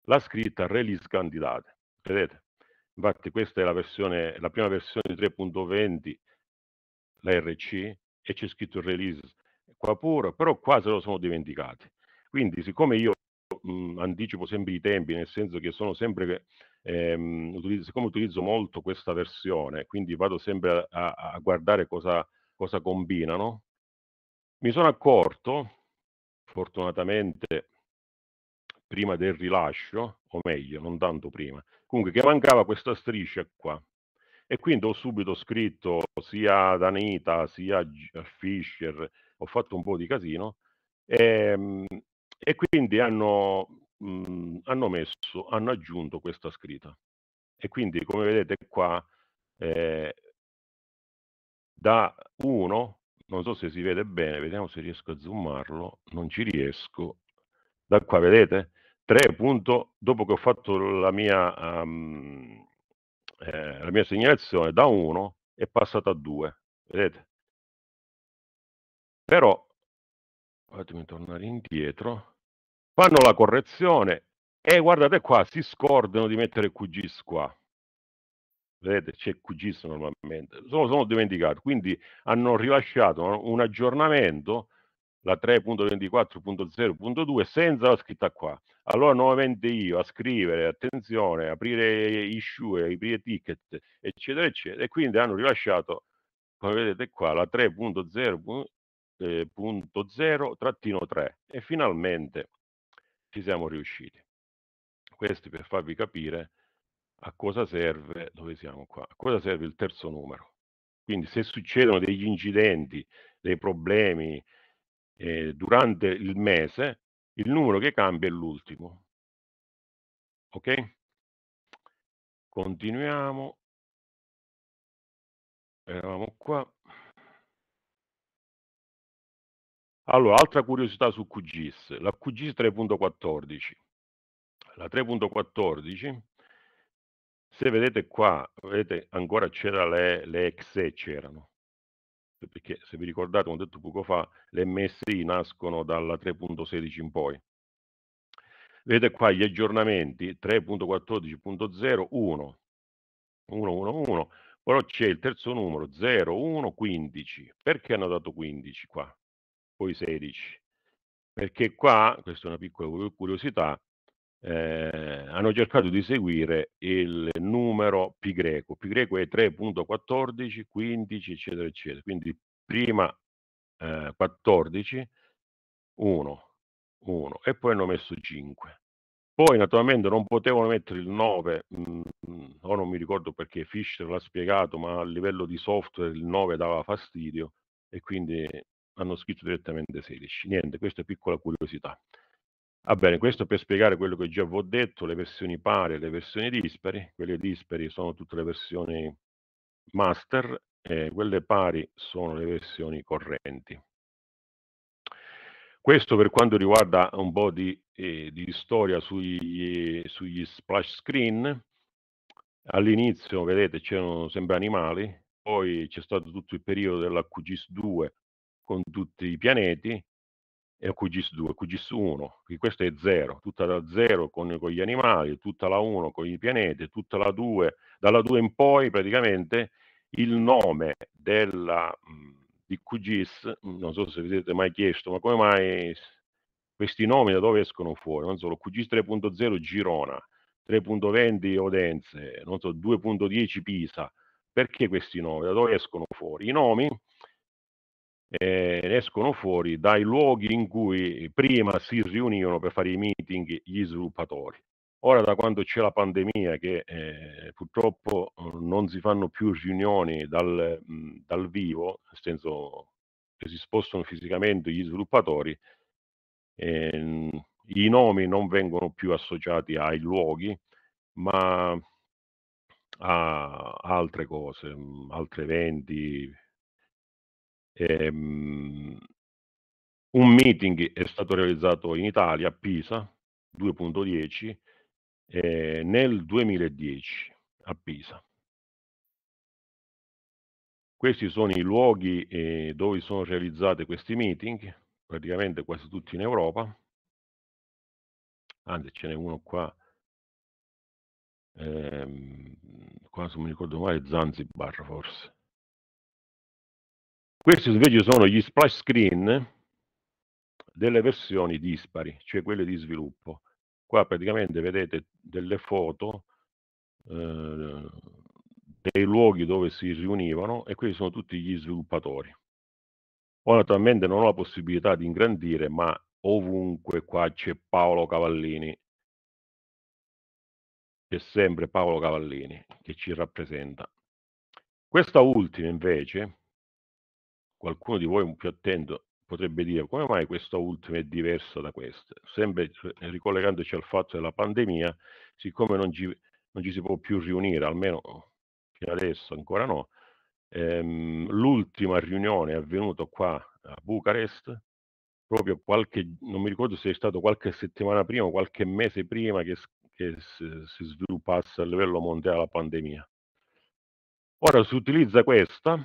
la scritta release candidate. Vedete? Infatti questa è la, versione, la prima versione 3.20, la RC, e c'è scritto release qua pure, però qua se lo sono dimenticati. Quindi siccome io mh, anticipo sempre i tempi, nel senso che sono sempre, ehm, utilizzo, siccome utilizzo molto questa versione, quindi vado sempre a, a guardare cosa, cosa combinano, mi sono accorto fortunatamente prima del rilascio, o meglio, non tanto prima, comunque che mancava questa striscia qua. E quindi ho subito scritto sia ad Anita, sia a Fisher, ho fatto un po' di casino, e, ehm, e quindi hanno, mh, mm, hanno, messo, hanno aggiunto questa scritta. E quindi, come vedete qua, eh, da 1 non so se si vede bene, vediamo se riesco a zoomarlo, non ci riesco. Da qua vedete? 3 punto, dopo che ho fatto la mia, um, eh, la mia segnalazione da 1 è passata a 2, vedete? Però, fatemi tornare indietro, fanno la correzione e guardate qua, si scordano di mettere QGIS qua vedete c'è QGIS normalmente, sono, sono dimenticato, quindi hanno rilasciato un aggiornamento, la 3.24.0.2, senza la scritta qua. Allora nuovamente io a scrivere, attenzione, aprire issue, aprire ticket, eccetera, eccetera, e quindi hanno rilasciato, come vedete qua, la 3.0.0-3 eh, e finalmente ci siamo riusciti. Questo per farvi capire a cosa serve, dove siamo qua, a cosa serve il terzo numero. Quindi se succedono degli incidenti, dei problemi eh, durante il mese, il numero che cambia è l'ultimo. Ok? Continuiamo. Eravamo qua. Allora, altra curiosità su QGIS, la QGIS 3.14. La 3.14 se vedete qua, vedete ancora c'era le, le XE c'erano, perché se vi ricordate, come ho detto poco fa, le MSI nascono dalla 3.16 in poi. Vedete qua gli aggiornamenti 3.14.0, 1, 1, 1, 1, però c'è il terzo numero 0, 1, 15. Perché hanno dato 15 qua? Poi 16. Perché qua, questa è una piccola curiosità, eh, hanno cercato di seguire il numero pi greco. Pi greco è 3.14, 15, eccetera, eccetera. Quindi prima eh, 14, 1, 1 e poi hanno messo 5. Poi naturalmente non potevano mettere il 9, mh, o non mi ricordo perché Fischer l'ha spiegato, ma a livello di software il 9 dava fastidio e quindi hanno scritto direttamente 16. Niente, questa è piccola curiosità. Va bene, questo per spiegare quello che già vi ho detto, le versioni pari e le versioni dispari. Quelle dispari sono tutte le versioni master e quelle pari sono le versioni correnti. Questo per quanto riguarda un po' di, eh, di storia sugli, sugli, splash screen. All'inizio, vedete, c'erano sempre animali, poi c'è stato tutto il periodo della QGIS 2 con tutti i pianeti, e QGIS 2, QGIS 1, questo è 0, tutta da 0 con, con, gli animali, tutta la 1 con i pianeti, tutta la 2, dalla 2 in poi praticamente il nome della, mhmm, di QGIS, mhmm, non so se vi siete mai chiesto, ma come mai questi nomi da dove escono fuori? Non solo QGIS 3.0 Girona, 3.20 Odense, non so, 2.10 Pisa, perché questi nomi? Da dove escono fuori? I nomi eh, escono fuori dai luoghi in cui prima si riunivano per fare i meeting gli sviluppatori. Ora da quando c'è la pandemia che eh, purtroppo eh, non si fanno più riunioni dal, mh, mm, dal vivo, nel senso che si spostano fisicamente gli sviluppatori, eh, i nomi non vengono più associati ai luoghi, ma a altre cose, mm, altri eventi, Ehm, un meeting è stato realizzato in Italia, a Pisa, 2.10, eh, nel 2010 a Pisa. Questi sono i luoghi eh, dove sono realizzati questi meeting, praticamente quasi tutti in Europa. Anzi, ce n'è uno qua, eh, qua se mi ricordo male, Zanzibar forse. Questi invece sono gli splash screen delle versioni dispari, cioè quelle di sviluppo. Qua praticamente vedete delle foto eh, dei luoghi dove si riunivano e questi sono tutti gli sviluppatori. Ora naturalmente non ho la possibilità di ingrandire, ma ovunque qua c'è Paolo Cavallini. C'è sempre Paolo Cavallini che ci rappresenta. Questa ultima invece qualcuno di voi un più attento potrebbe dire come mai questa ultima è diversa da questa, sempre eh, ricollegandoci al fatto della pandemia, siccome non ci, non ci si può più riunire, almeno fino adesso ancora no, ehm, l'ultima riunione è avvenuta qua a Bucarest, proprio qualche, non mi ricordo se è stato qualche settimana prima o qualche mese prima che, che si sviluppasse a livello mondiale la pandemia. Ora si utilizza questa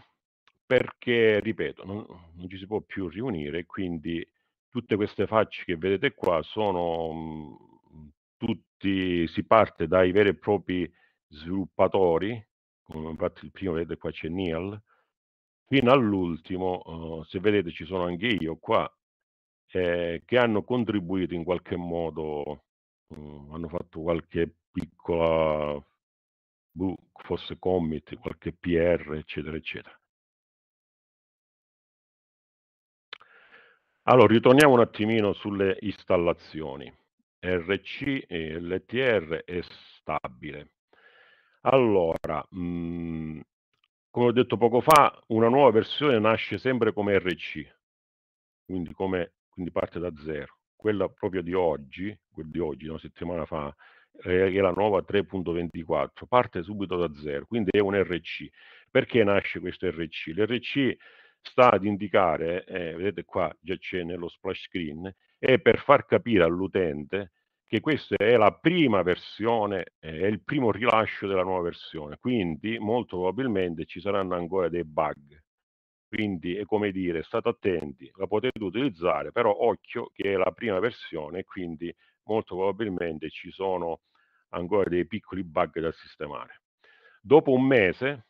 perché, ripeto, non, non ci si può più riunire, quindi tutte queste facce che vedete qua sono mm, tutti, si parte dai veri e propri sviluppatori, come infatti il primo vedete qua c'è Neil, fino all'ultimo, uh, se vedete ci sono anche io qua, eh, che hanno contribuito in qualche modo, uh, hanno fatto qualche piccola, buh, forse commit, qualche PR, eccetera, eccetera. Allora, ritorniamo un attimino sulle installazioni. RC e eh, LTR è stabile. Allora, mh, mm, come ho detto poco fa, una nuova versione nasce sempre come RC, quindi, come, quindi parte da zero. Quella proprio di oggi, quella di oggi, una settimana fa, eh, è la nuova 3.24, parte subito da zero, quindi è un RC. Perché nasce questo RC? L'RC sta ad indicare, eh, vedete qua già c'è nello splash screen, è per far capire all'utente che questa è la prima versione, eh, è il primo rilascio della nuova versione, quindi molto probabilmente ci saranno ancora dei bug. Quindi è come dire, state attenti, la potete utilizzare, però occhio che è la prima versione, quindi molto probabilmente ci sono ancora dei piccoli bug da sistemare. Dopo un mese,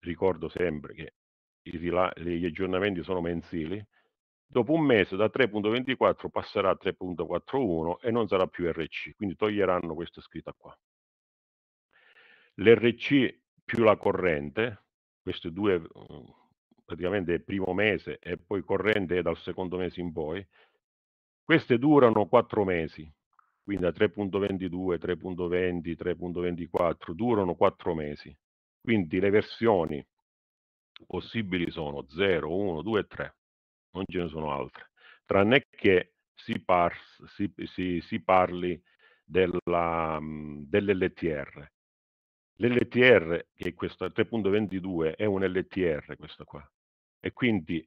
ricordo sempre che gli aggiornamenti sono mensili, dopo un mese da 3.24 passerà a 3.41 e non sarà più RC, quindi toglieranno questa scritta qua. L'RC più la corrente, queste due mm, praticamente è primo mese e poi corrente è dal secondo mese in poi, queste durano 4 mesi, quindi da 3.22, 3.20, 3.24 durano 4 mesi. Quindi le versioni possibili sono 0, 1, 2 e 3, non ce ne sono altre, tranne che si, par, si, si, si parli della, mhmm, dell'LTR. L'LTR, che è questa 3.22, è un LTR questa qua, e quindi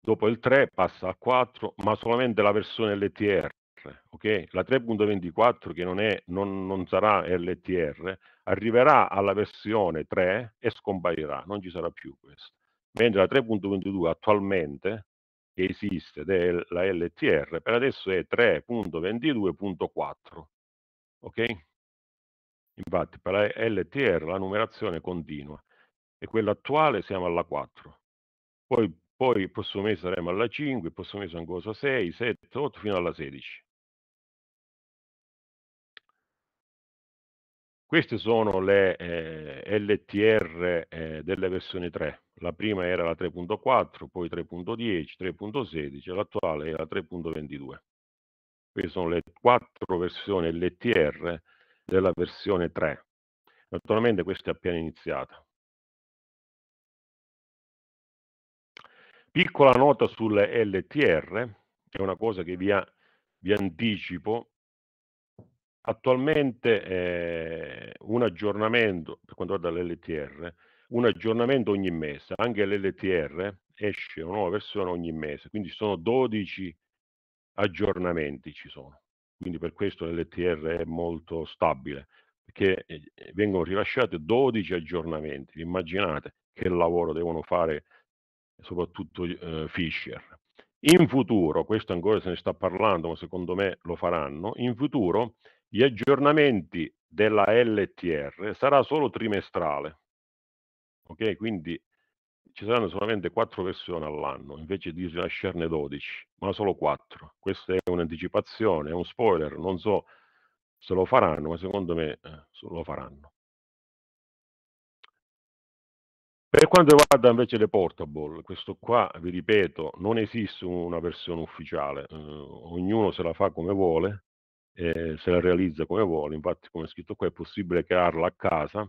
dopo il 3 passa al 4, ma solamente la versione LTR, ok? La 3.24 che non, è, non, non sarà LTR arriverà alla versione 3 e scomparirà, non ci sarà più questa. Mentre la 3.22 attualmente che esiste la LTR per adesso è 3.22.4, ok? Infatti per la LTR la numerazione continua e quella attuale siamo alla 4. Poi poi il prossimo mese saremo alla 5, il prossimo mese ancora 6, 7, 8 fino alla 16. Queste sono le eh, LTR eh, delle versioni 3. La prima era la 3.4, poi 3.10, 3.16, l'attuale è la 3.22. Queste sono le quattro versioni LTR della versione 3. Naturalmente questa è appena iniziata. Piccola nota sulle LTR, è una cosa che vi, ha, vi anticipo, Attualmente eh, un aggiornamento, per quanto riguarda l'LTR, un aggiornamento ogni mese, anche l'LTR esce una nuova versione ogni mese, quindi ci sono 12 aggiornamenti ci sono. Quindi per questo l'LTR è molto stabile, perché eh, vengono rilasciati 12 aggiornamenti. Immaginate che lavoro devono fare soprattutto eh, Fisher. In futuro, questo ancora se ne sta parlando, ma secondo me lo faranno, in futuro gli aggiornamenti della LTR sarà solo trimestrale, ok? Quindi ci saranno solamente quattro versioni all'anno invece di lasciarne 12, ma solo quattro. Questa è un'anticipazione, è un spoiler, non so se lo faranno, ma secondo me eh, lo faranno. Per quanto riguarda invece le portable, questo qua, vi ripeto, non esiste una versione ufficiale, eh, ognuno se la fa come vuole, eh, se la realizza come vuole, infatti come è scritto qua è possibile crearla a casa,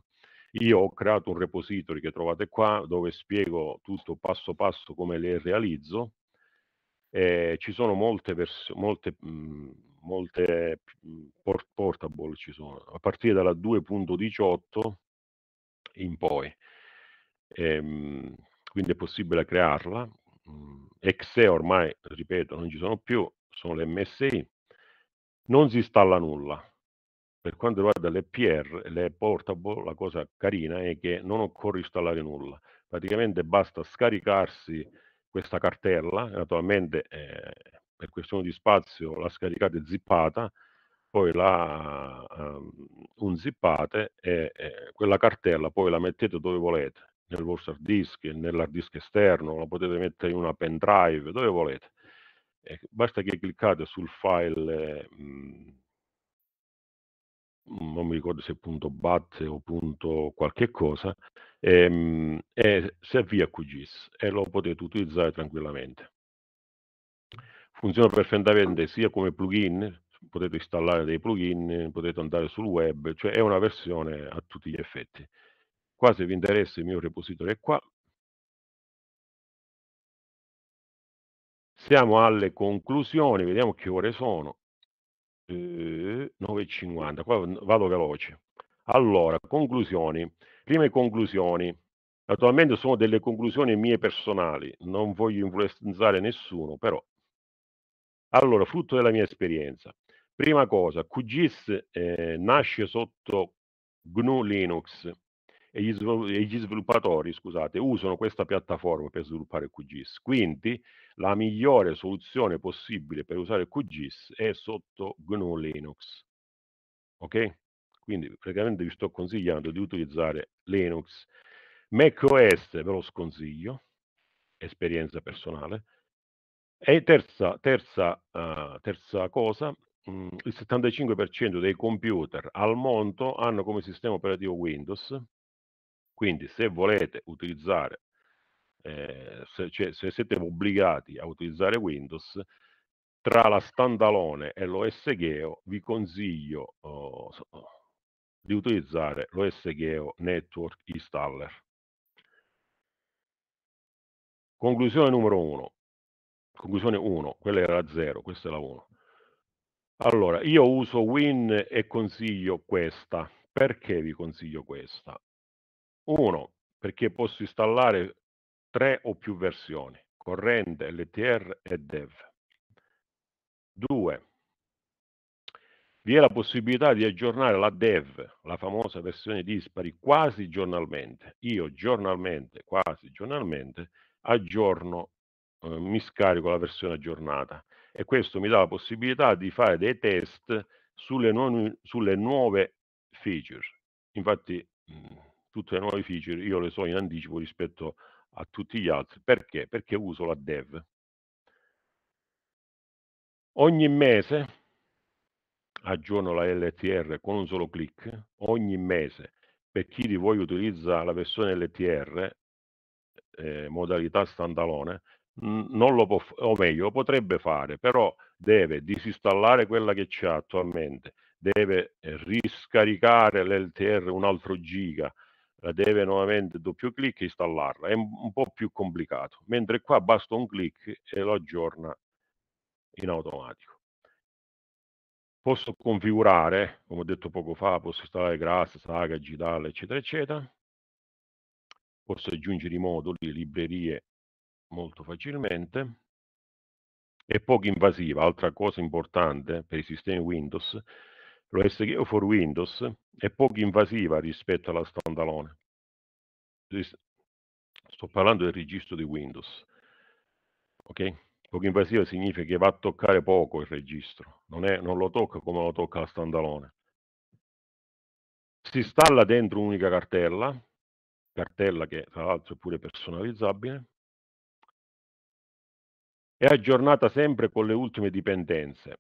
io ho creato un repository che trovate qua dove spiego tutto passo passo come le realizzo. Eh, ci sono molte, versioni, molte, mh, mm, molte mm, port- portable, ci sono, a partire dalla 2.18 in poi. Ehm, quindi è possibile crearla. Mm, Exe ormai, ripeto, non ci sono più, sono le MSI non si installa nulla. Per quanto riguarda le PR, le portable, la cosa carina è che non occorre installare nulla. Praticamente basta scaricarsi questa cartella, naturalmente eh, per questione di spazio la scaricate zippata, poi la um, unzippate e, e quella cartella poi la mettete dove volete, nel vostro hard disk, nell'hard disk esterno, la potete mettere in una pendrive, dove volete basta che cliccate sul file mh, mhmm, non mi ricordo se punto .bat o punto qualche cosa, e, ehm, e si avvia QGIS e lo potete utilizzare tranquillamente. Funziona perfettamente sia come plugin, potete installare dei plugin, potete andare sul web, cioè è una versione a tutti gli effetti. Qua se vi interessa il mio repository è qua, Siamo alle conclusioni, vediamo che ore sono. Eh, 9.50, qua vado veloce. Allora, conclusioni. Prime conclusioni. Naturalmente sono delle conclusioni mie personali, non voglio influenzare nessuno, però. Allora, frutto della mia esperienza. Prima cosa, QGIS eh, nasce sotto GNU Linux, e gli, e gli sviluppatori scusate, usano questa piattaforma per sviluppare QGIS. Quindi la migliore soluzione possibile per usare QGIS è sotto GNU Linux. Ok? Quindi praticamente vi sto consigliando di utilizzare Linux. Mac OS ve lo sconsiglio, esperienza personale. E terza, terza, uh, terza cosa, mh, mm, il 75% dei computer al mondo hanno come sistema operativo Windows quindi se volete utilizzare, eh, se, cioè, se siete obbligati a utilizzare Windows, tra la standalone e l'OS Geo vi consiglio oh, oh di utilizzare l'OS Geo Network Installer. Conclusione numero 1. Conclusione 1, quella era la 0, questa è la 1. Allora, io uso Win e consiglio questa. Perché vi consiglio questa? Uno, perché posso installare tre o più versioni, corrente, LTR e dev. Due, vi è la possibilità di aggiornare la dev, la famosa versione dispari, quasi giornalmente. Io giornalmente, quasi giornalmente, aggiorno, eh, mi scarico la versione aggiornata e questo mi dà la possibilità di fare dei test sulle, nu sulle nuove feature. Infatti mh, mm, tutte le nuove feature io le so in anticipo rispetto a tutti gli altri. Perché? Perché uso la dev. Ogni mese aggiorno la LTR con un solo clic, ogni mese. Per chi di voi utilizza la versione LTR, eh, modalità standalone, non lo può, o meglio, lo potrebbe fare, però deve disinstallare quella che c'è attualmente, deve riscaricare l'LTR un altro giga, la deve nuovamente doppio clic installarla, è un, po' più complicato, mentre qua basta un clic e lo aggiorna in automatico. Posso configurare, come ho detto poco fa, posso installare Grass, Saga, Gitale, eccetera, eccetera. Posso aggiungere i moduli, librerie molto facilmente. È poco invasiva, altra cosa importante per i sistemi Windows, lo SDK for Windows è poco invasiva rispetto alla standalone. Sto parlando del registro di Windows. Ok? Poco invasiva significa che va a toccare poco il registro, non, è, non lo tocca come lo tocca la standalone. Si installa dentro un'unica cartella, cartella che tra l'altro è pure personalizzabile, è aggiornata sempre con le ultime dipendenze.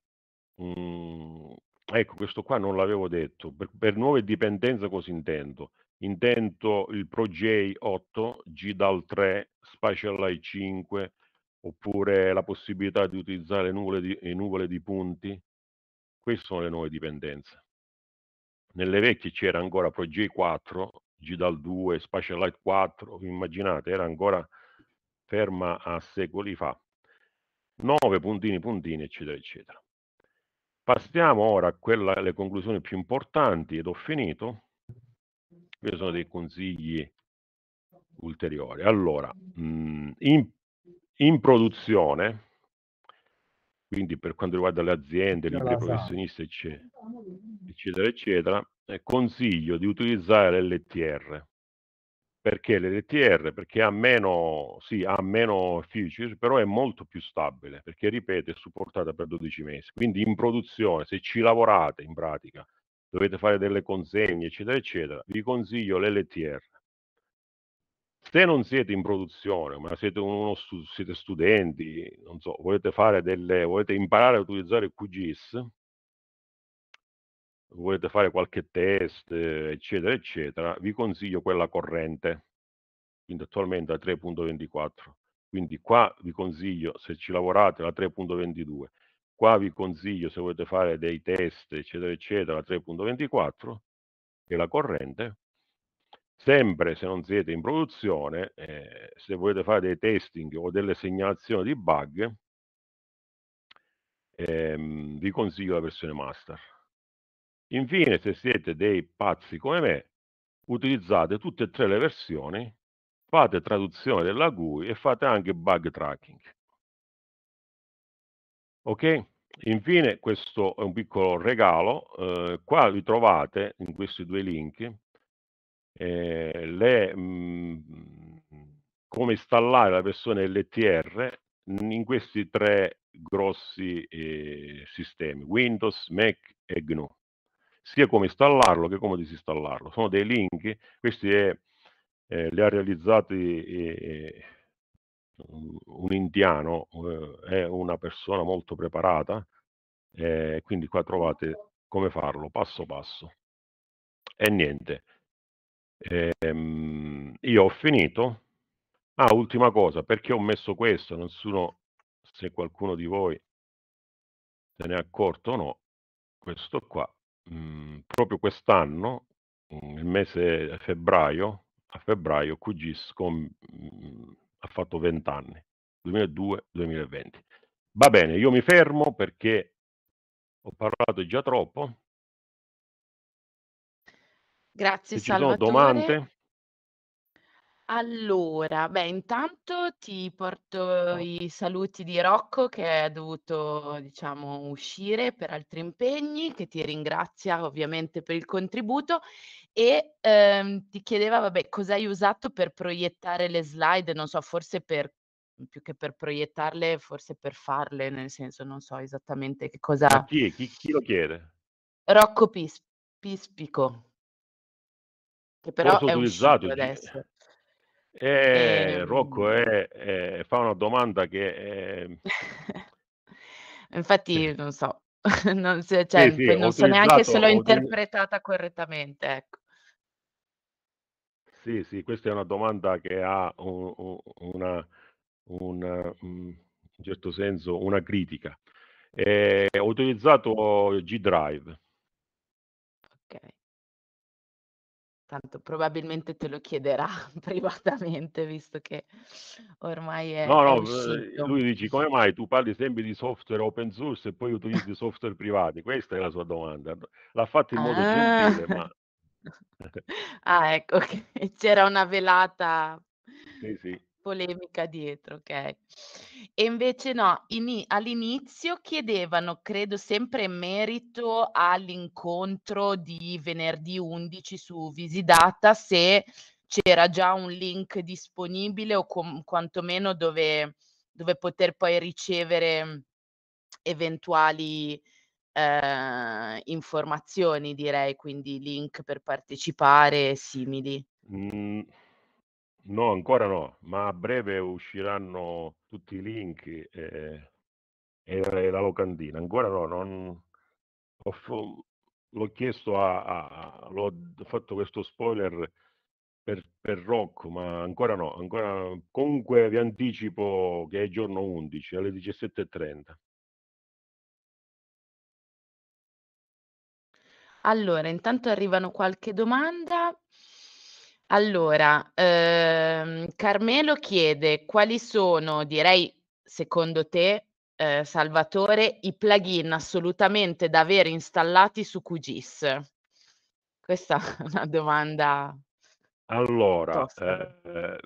Mm, Ecco, questo qua non l'avevo detto. Per, per nuove dipendenze cosa intendo? Intendo il ProJ 8, GDAL 3, Spatial AI 5, oppure la possibilità di utilizzare nuvole di, eh, nuvole di punti. Queste sono le nuove dipendenze. Nelle vecchie c'era ancora ProJ 4, GDAL 2, Spatial Light 4, immaginate, era ancora ferma a secoli fa. 9 puntini, puntini, eccetera, eccetera. Passiamo ora a quella, alle conclusioni più importanti ed ho finito. Qui sono dei consigli ulteriori. Allora, mm, in, in produzione, quindi per quanto riguarda le aziende, libri professionisti, eccetera, eccetera, eccetera, eh, consiglio di utilizzare l'LTR. Perché l'LTR? Perché ha meno, sì, ha meno features, però è molto più stabile, perché ripeto, è supportata per 12 mesi. Quindi in produzione, se ci lavorate in pratica, dovete fare delle consegne, eccetera, eccetera, vi consiglio l'LTR. Se non siete in produzione, ma siete, uno, siete studenti, non so, volete, fare delle, volete imparare a utilizzare QGIS, volete fare qualche test, eccetera, eccetera, vi consiglio quella corrente, quindi attualmente la 3.24. Quindi qua vi consiglio, se ci lavorate, la 3.22. Qua vi consiglio, se volete fare dei test, eccetera, eccetera, la 3.24, che è la corrente. Sempre se non siete in produzione, eh, se volete fare dei testing o delle segnalazioni di bug, ehm, vi consiglio la versione master Infine, se siete dei pazzi come me, utilizzate tutte e tre le versioni, fate traduzione della GUI e fate anche bug tracking. Ok? Infine, questo è un piccolo regalo, eh, qua vi trovate in questi due link eh, le, mh, mm, come installare la versione LTR in questi tre grossi eh, sistemi, Windows, Mac e GNU sia come installarlo che come disinstallarlo. Sono dei link, questi è, eh, li ha realizzati eh, un indiano, eh, è una persona molto preparata, eh, quindi qua trovate come farlo passo passo. E niente, ehm, io ho finito. Ah, ultima cosa, perché ho messo questo? Non sono se qualcuno di voi se ne è accorto o no, questo qua Mhmm, proprio quest'anno, mhmm, nel mese febbraio a febbraio QGIS com mhmm, mhmm, ha fatto 20 anni, 2002-2020. Va bene, io mi fermo perché ho parlato già troppo. Grazie Se ci sono domande allora, beh, intanto ti porto i saluti di Rocco che è dovuto, diciamo, uscire per altri impegni, che ti ringrazia ovviamente per il contributo e ehm, ti chiedeva, vabbè, cosa hai usato per proiettare le slide? Non so, forse per, più che per proiettarle, forse per farle, nel senso non so esattamente che cosa... chi, chi, chi lo chiede? Rocco Pis- Pispico, che però Cosa è uscito adesso. Eh, Rocco è, ehm è, eh, eh, fa una domanda che... È... Ehm Infatti, non so, non, cioè, sì, sì, non so neanche se l'ho interpretata correttamente. Ecco. Sì, sì, questa è una domanda che ha un, una, una, mhmm, in certo senso una critica. Eh, ho utilizzato G-Drive tanto probabilmente te lo chiederà privatamente, visto che ormai è, No, no, eh, uscito. lui dice come mai tu parli sempre di software open source e poi utilizzi software privati? Questa è la sua domanda. L'ha fatto in modo ah. gentile, ma... ah, ecco, c'era una velata... Sì, sì polemica dietro, ok? E invece no, ini all'inizio chiedevano, credo sempre in merito all'incontro di venerdì 11 su Visidata, se c'era già un link disponibile o com- quantomeno dove, dove poter poi ricevere eventuali eh, informazioni, direi, quindi link per partecipare e simili. Mm. No, ancora no, ma a breve usciranno tutti i link e, e la locandina. Ancora no, non... Ho, l'ho chiesto a, a l'ho fatto questo spoiler per, per, Rocco, ma ancora no, ancora... comunque vi anticipo che è giorno 11 alle 17.30. Allora, intanto arrivano qualche domanda. Allora, ehm, Carmelo chiede quali sono, direi, secondo te, eh, Salvatore, i plugin assolutamente da avere installati su QGIS? Questa è una domanda Allora, tosta. eh,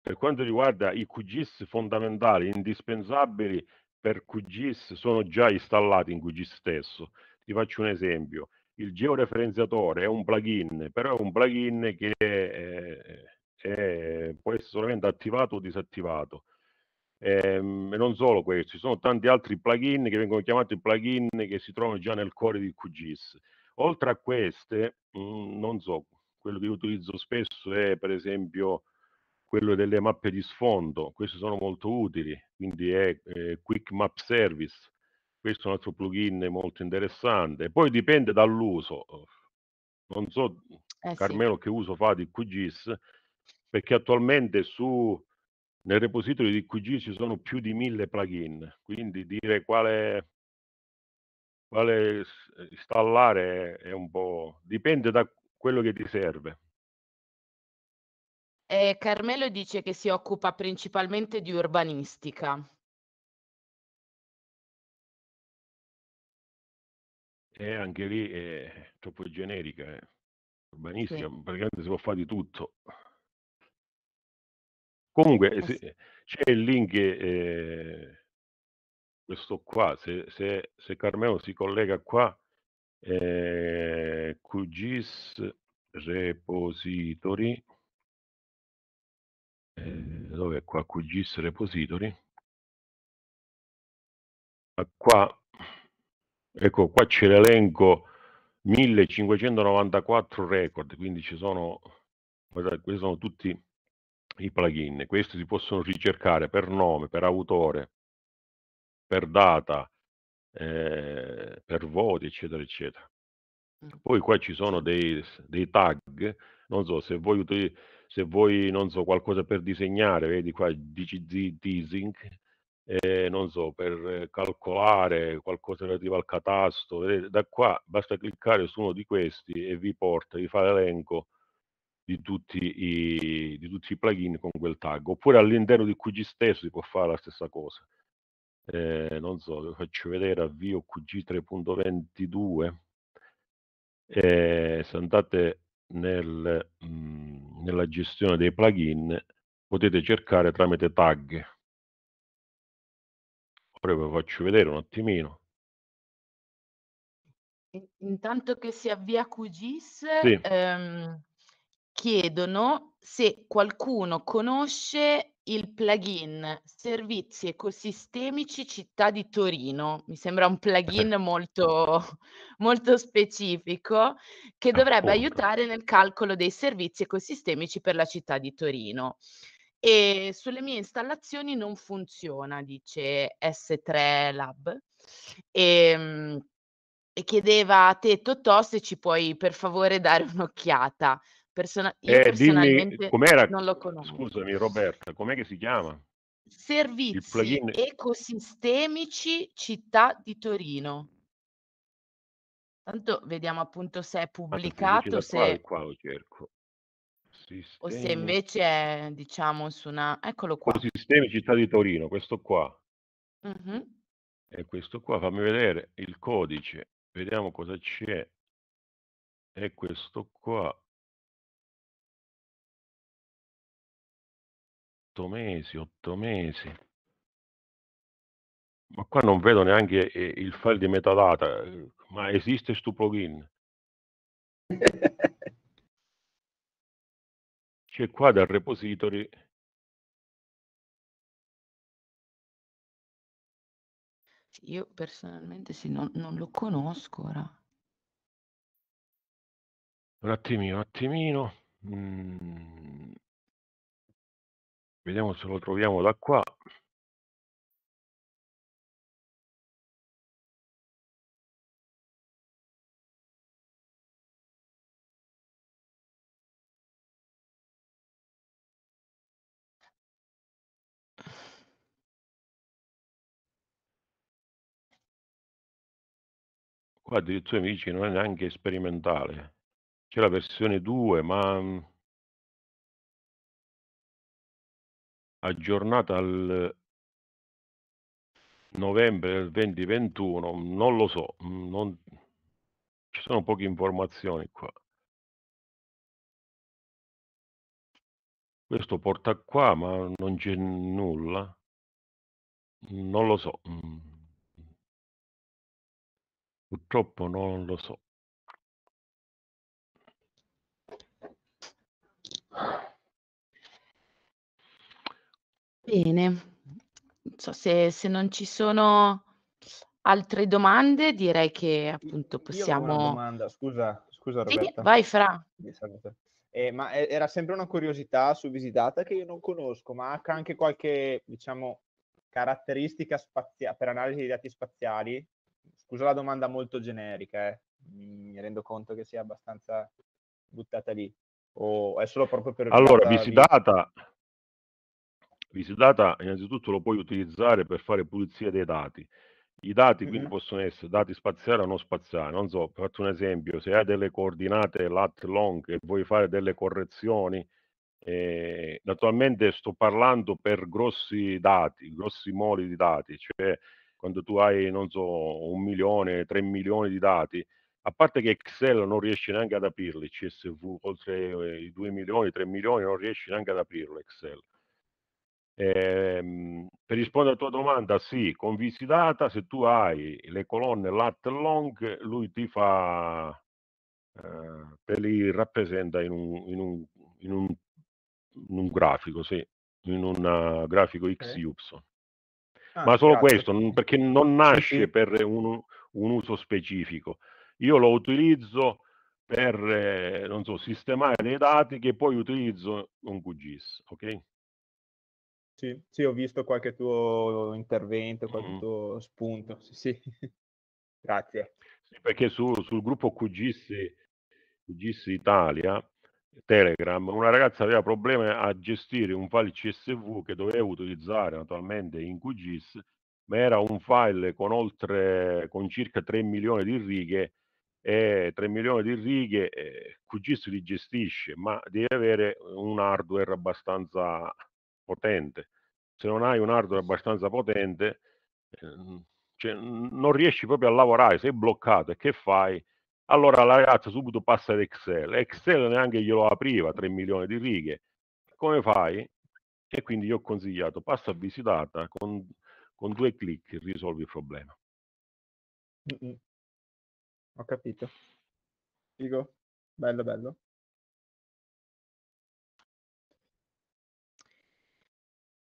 per quanto riguarda i QGIS fondamentali, indispensabili per QGIS, sono già installati in QGIS stesso. Ti faccio un esempio il georeferenziatore è un plugin, però è un plugin che è, eh, è, può essere solamente attivato o disattivato. Ehm, e non solo questo, ci sono tanti altri plugin che vengono chiamati plugin che si trovano già nel cuore di QGIS. Oltre a queste, mh, mm, non so, quello che io utilizzo spesso è per esempio quello delle mappe di sfondo, queste sono molto utili, quindi è eh, Quick Map Service, questo è un altro plugin molto interessante. Poi dipende dall'uso. Non so, eh, Carmelo, sì. che uso fa di QGIS, perché attualmente su, nel repository di QGIS ci sono più di mille plugin, quindi dire quale, quale installare è un po'... dipende da quello che ti serve. Eh, Carmelo dice che si occupa principalmente di urbanistica. E anche lì è eh, troppo generica, eh. urbanistica, sì. praticamente si può fare di tutto. Comunque eh, se, c'è il link, eh, questo qua, se, se, se, Carmelo si collega qua, eh, QGIS repository, eh, dove è qua QGIS repository, ah, qua Ecco, qua c'è l'elenco 1594 record, quindi ci sono, guardate, questi sono tutti i plugin, questi si possono ricercare per nome, per autore, per data, eh, per voti, eccetera, eccetera. Mm. Poi qua ci sono dei, dei tag, non so se vuoi, se vuoi non so, qualcosa per disegnare, vedi qua DCZ Teasing, eh, non so, per eh, calcolare qualcosa relativo al catasto, vedete, da qua basta cliccare su uno di questi e vi porta, vi fa l'elenco di tutti, i, di tutti i plugin con quel tag, oppure all'interno di QG stesso si può fare la stessa cosa. Eh, non so, vi faccio vedere avvio QG3.22. Eh, se andate nel, mh, mm, nella gestione dei plugin potete cercare tramite tag Proprio faccio vedere un attimino. Intanto che si avvia QGIS, Sì, ehm, chiedono se qualcuno conosce il plugin Servizi Ecosistemici Città di Torino. Mi sembra un eh. plugin molto, molto specifico che dovrebbe appunto. aiutare nel calcolo dei servizi ecosistemici per la città di Torino e sulle mie installazioni non funziona, dice S3 Lab. E, ehm, e chiedeva a te Totò se ci puoi per favore dare un'occhiata. Persona- io eh, personalmente dimmi, com'era, non lo conosco. Scusami Roberta, com'è che si chiama? Servizi ecosistemici città di Torino. Tanto vediamo appunto se è pubblicato. se... Qua, qua lo cerco o se invece è, diciamo, su una... Eccolo qua. Sistemi Città di Torino, questo qua. Mhm. E questo qua, fammi vedere il codice, vediamo cosa c'è. È questo qua. Otto mesi, otto mesi. Ma qua non vedo neanche eh, il file di metadata, eh, ma esiste stu plugin? c'è qua dal repository Io personalmente sì, non, non lo conosco ora. Un attimino, un attimino. Mm. Vediamo se lo troviamo da qua. Qua addirittura mi dici non è neanche sperimentale. C'è la versione 2, ma mm, aggiornata al novembre del 2021, non lo so, mm, non... ci sono poche informazioni qua. Questo porta qua, ma non c'è nulla. Non lo so. Mm. Purtroppo non lo so. Bene, non so se, se non ci sono altre domande, direi che appunto possiamo... Io ho una domanda, scusa, scusa Sì, vai Fra. Eh, ma eh, era sempre una curiosità su Visitata che io non conosco, ma anche qualche, diciamo, caratteristica spazia- per analisi dei dati spaziali Scusa la domanda molto generica, eh. mi rendo conto che sia abbastanza buttata lì. O è solo proprio per... Allora, Visidata, Visidata innanzitutto lo puoi utilizzare per fare pulizia dei dati. I dati quindi mm-hmm. possono essere dati spaziali o non spaziali, non so, faccio un esempio, se hai delle coordinate lat long e vuoi fare delle correzioni, eh, naturalmente sto parlando per grossi dati, grossi moli di dati, cioè quando tu hai, non so, un milione, tre milioni di dati, a parte che Excel non riesce neanche ad aprirli, CSV oltre eh, i 2 milioni, 3 milioni, non riesce neanche ad aprirlo Excel. Eh, per rispondere alla tua domanda, sì, con Visidata se tu hai le colonne lat e long, lui ti fa, eh, te li rappresenta in un, in un, in un, in un grafico, sì, in un eh, grafico XY. Okay. Ah, ma solo grazie. questo, perché non nasce per un, un uso specifico. Io lo utilizzo per eh, non so, sistemare dei dati che poi utilizzo con QGIS, ok? Sì, sì, ho visto qualche tuo intervento, qualche mm. tuo spunto, sì, sì. Grazie. Sì, perché su, sul gruppo QGIS, QGIS Italia Telegram, una ragazza aveva problemi a gestire un file CSV che doveva utilizzare naturalmente in QGIS, ma era un file con oltre con circa 3 milioni di righe e 3 milioni di righe eh, QGIS li gestisce, ma devi avere un hardware abbastanza potente. Se non hai un hardware abbastanza potente, eh, cioè, non riesci proprio a lavorare, sei bloccato e che fai? Allora la ragazza subito passa ad Excel, Excel neanche glielo apriva, 3 milioni di righe. Come fai? E quindi gli ho consigliato, passa a visitata, con, con due clic risolvi il problema. Mm-mm. Ho capito. Figo, bello, bello.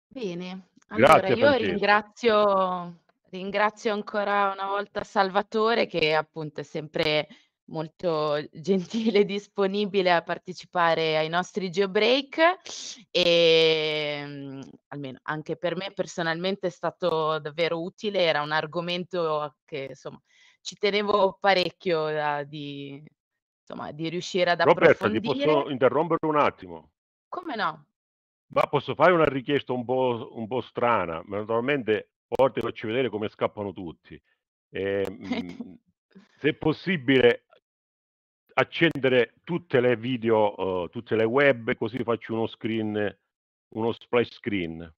Bene, allora Grazie, io ringrazio, ringrazio ancora una volta Salvatore che appunto è sempre molto gentile e disponibile a partecipare ai nostri geobreak e mm, almeno anche per me personalmente è stato davvero utile, era un argomento che insomma ci tenevo parecchio da, di, insomma, di riuscire ad Roberta, approfondire. Roberta, ti posso interrompere un attimo? Come no? Ma posso fare una richiesta un po', un po strana, ma naturalmente poi ti faccio vedere come scappano tutti. Eh, se possibile, accendere tutte le video, uh, tutte le web, così faccio uno screen, uno splash screen.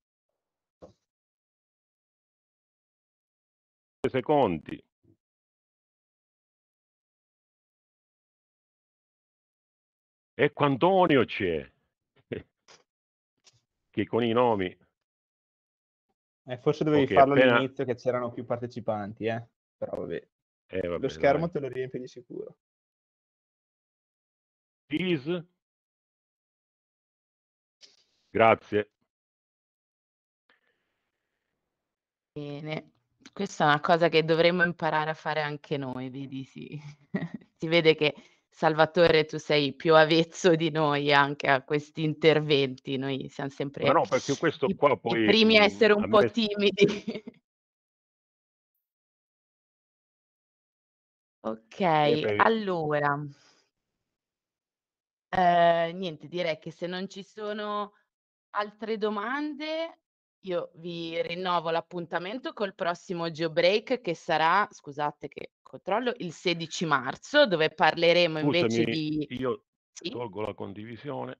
Secondi. Ecco Antonio c'è, che con i nomi... Eh, forse dovevi okay, farlo appena... all'inizio che c'erano più partecipanti, eh? però vabbè. Eh, vabbè lo schermo dai. te lo riempie di sicuro. Cheese. Grazie. Bene. Questa è una cosa che dovremmo imparare a fare anche noi, vedi, sì. si vede che Salvatore tu sei più avvezzo di noi anche a questi interventi, noi siamo sempre no, perché questo i, poi, i primi a mm, essere un a po' me... timidi. ok, allora... Ehm, niente, direi che se non ci sono altre domande, io vi rinnovo l'appuntamento col prossimo Geobreak che sarà, scusate che controllo, il 16 marzo, dove parleremo invece di... Io sì? tolgo la condivisione.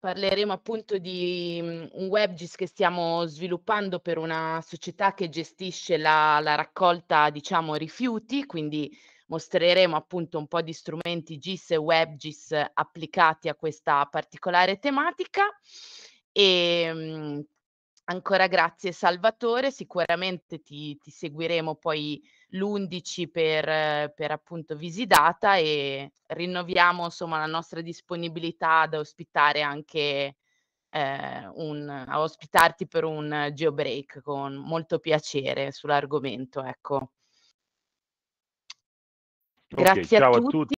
Parleremo appunto di mhmm, un WebGIS che stiamo sviluppando per una società che gestisce la, la raccolta, diciamo, rifiuti, quindi mostreremo appunto un po' di strumenti GIS e WebGIS applicati a questa particolare tematica. E, ehm, ancora grazie Salvatore, sicuramente ti, ti seguiremo poi l'11 per, per, appunto Visidata e rinnoviamo insomma la nostra disponibilità ad ospitare anche eh, un, a ospitarti per un geobreak con molto piacere sull'argomento. Ecco. Grazie okay, a, tutti. a tutti.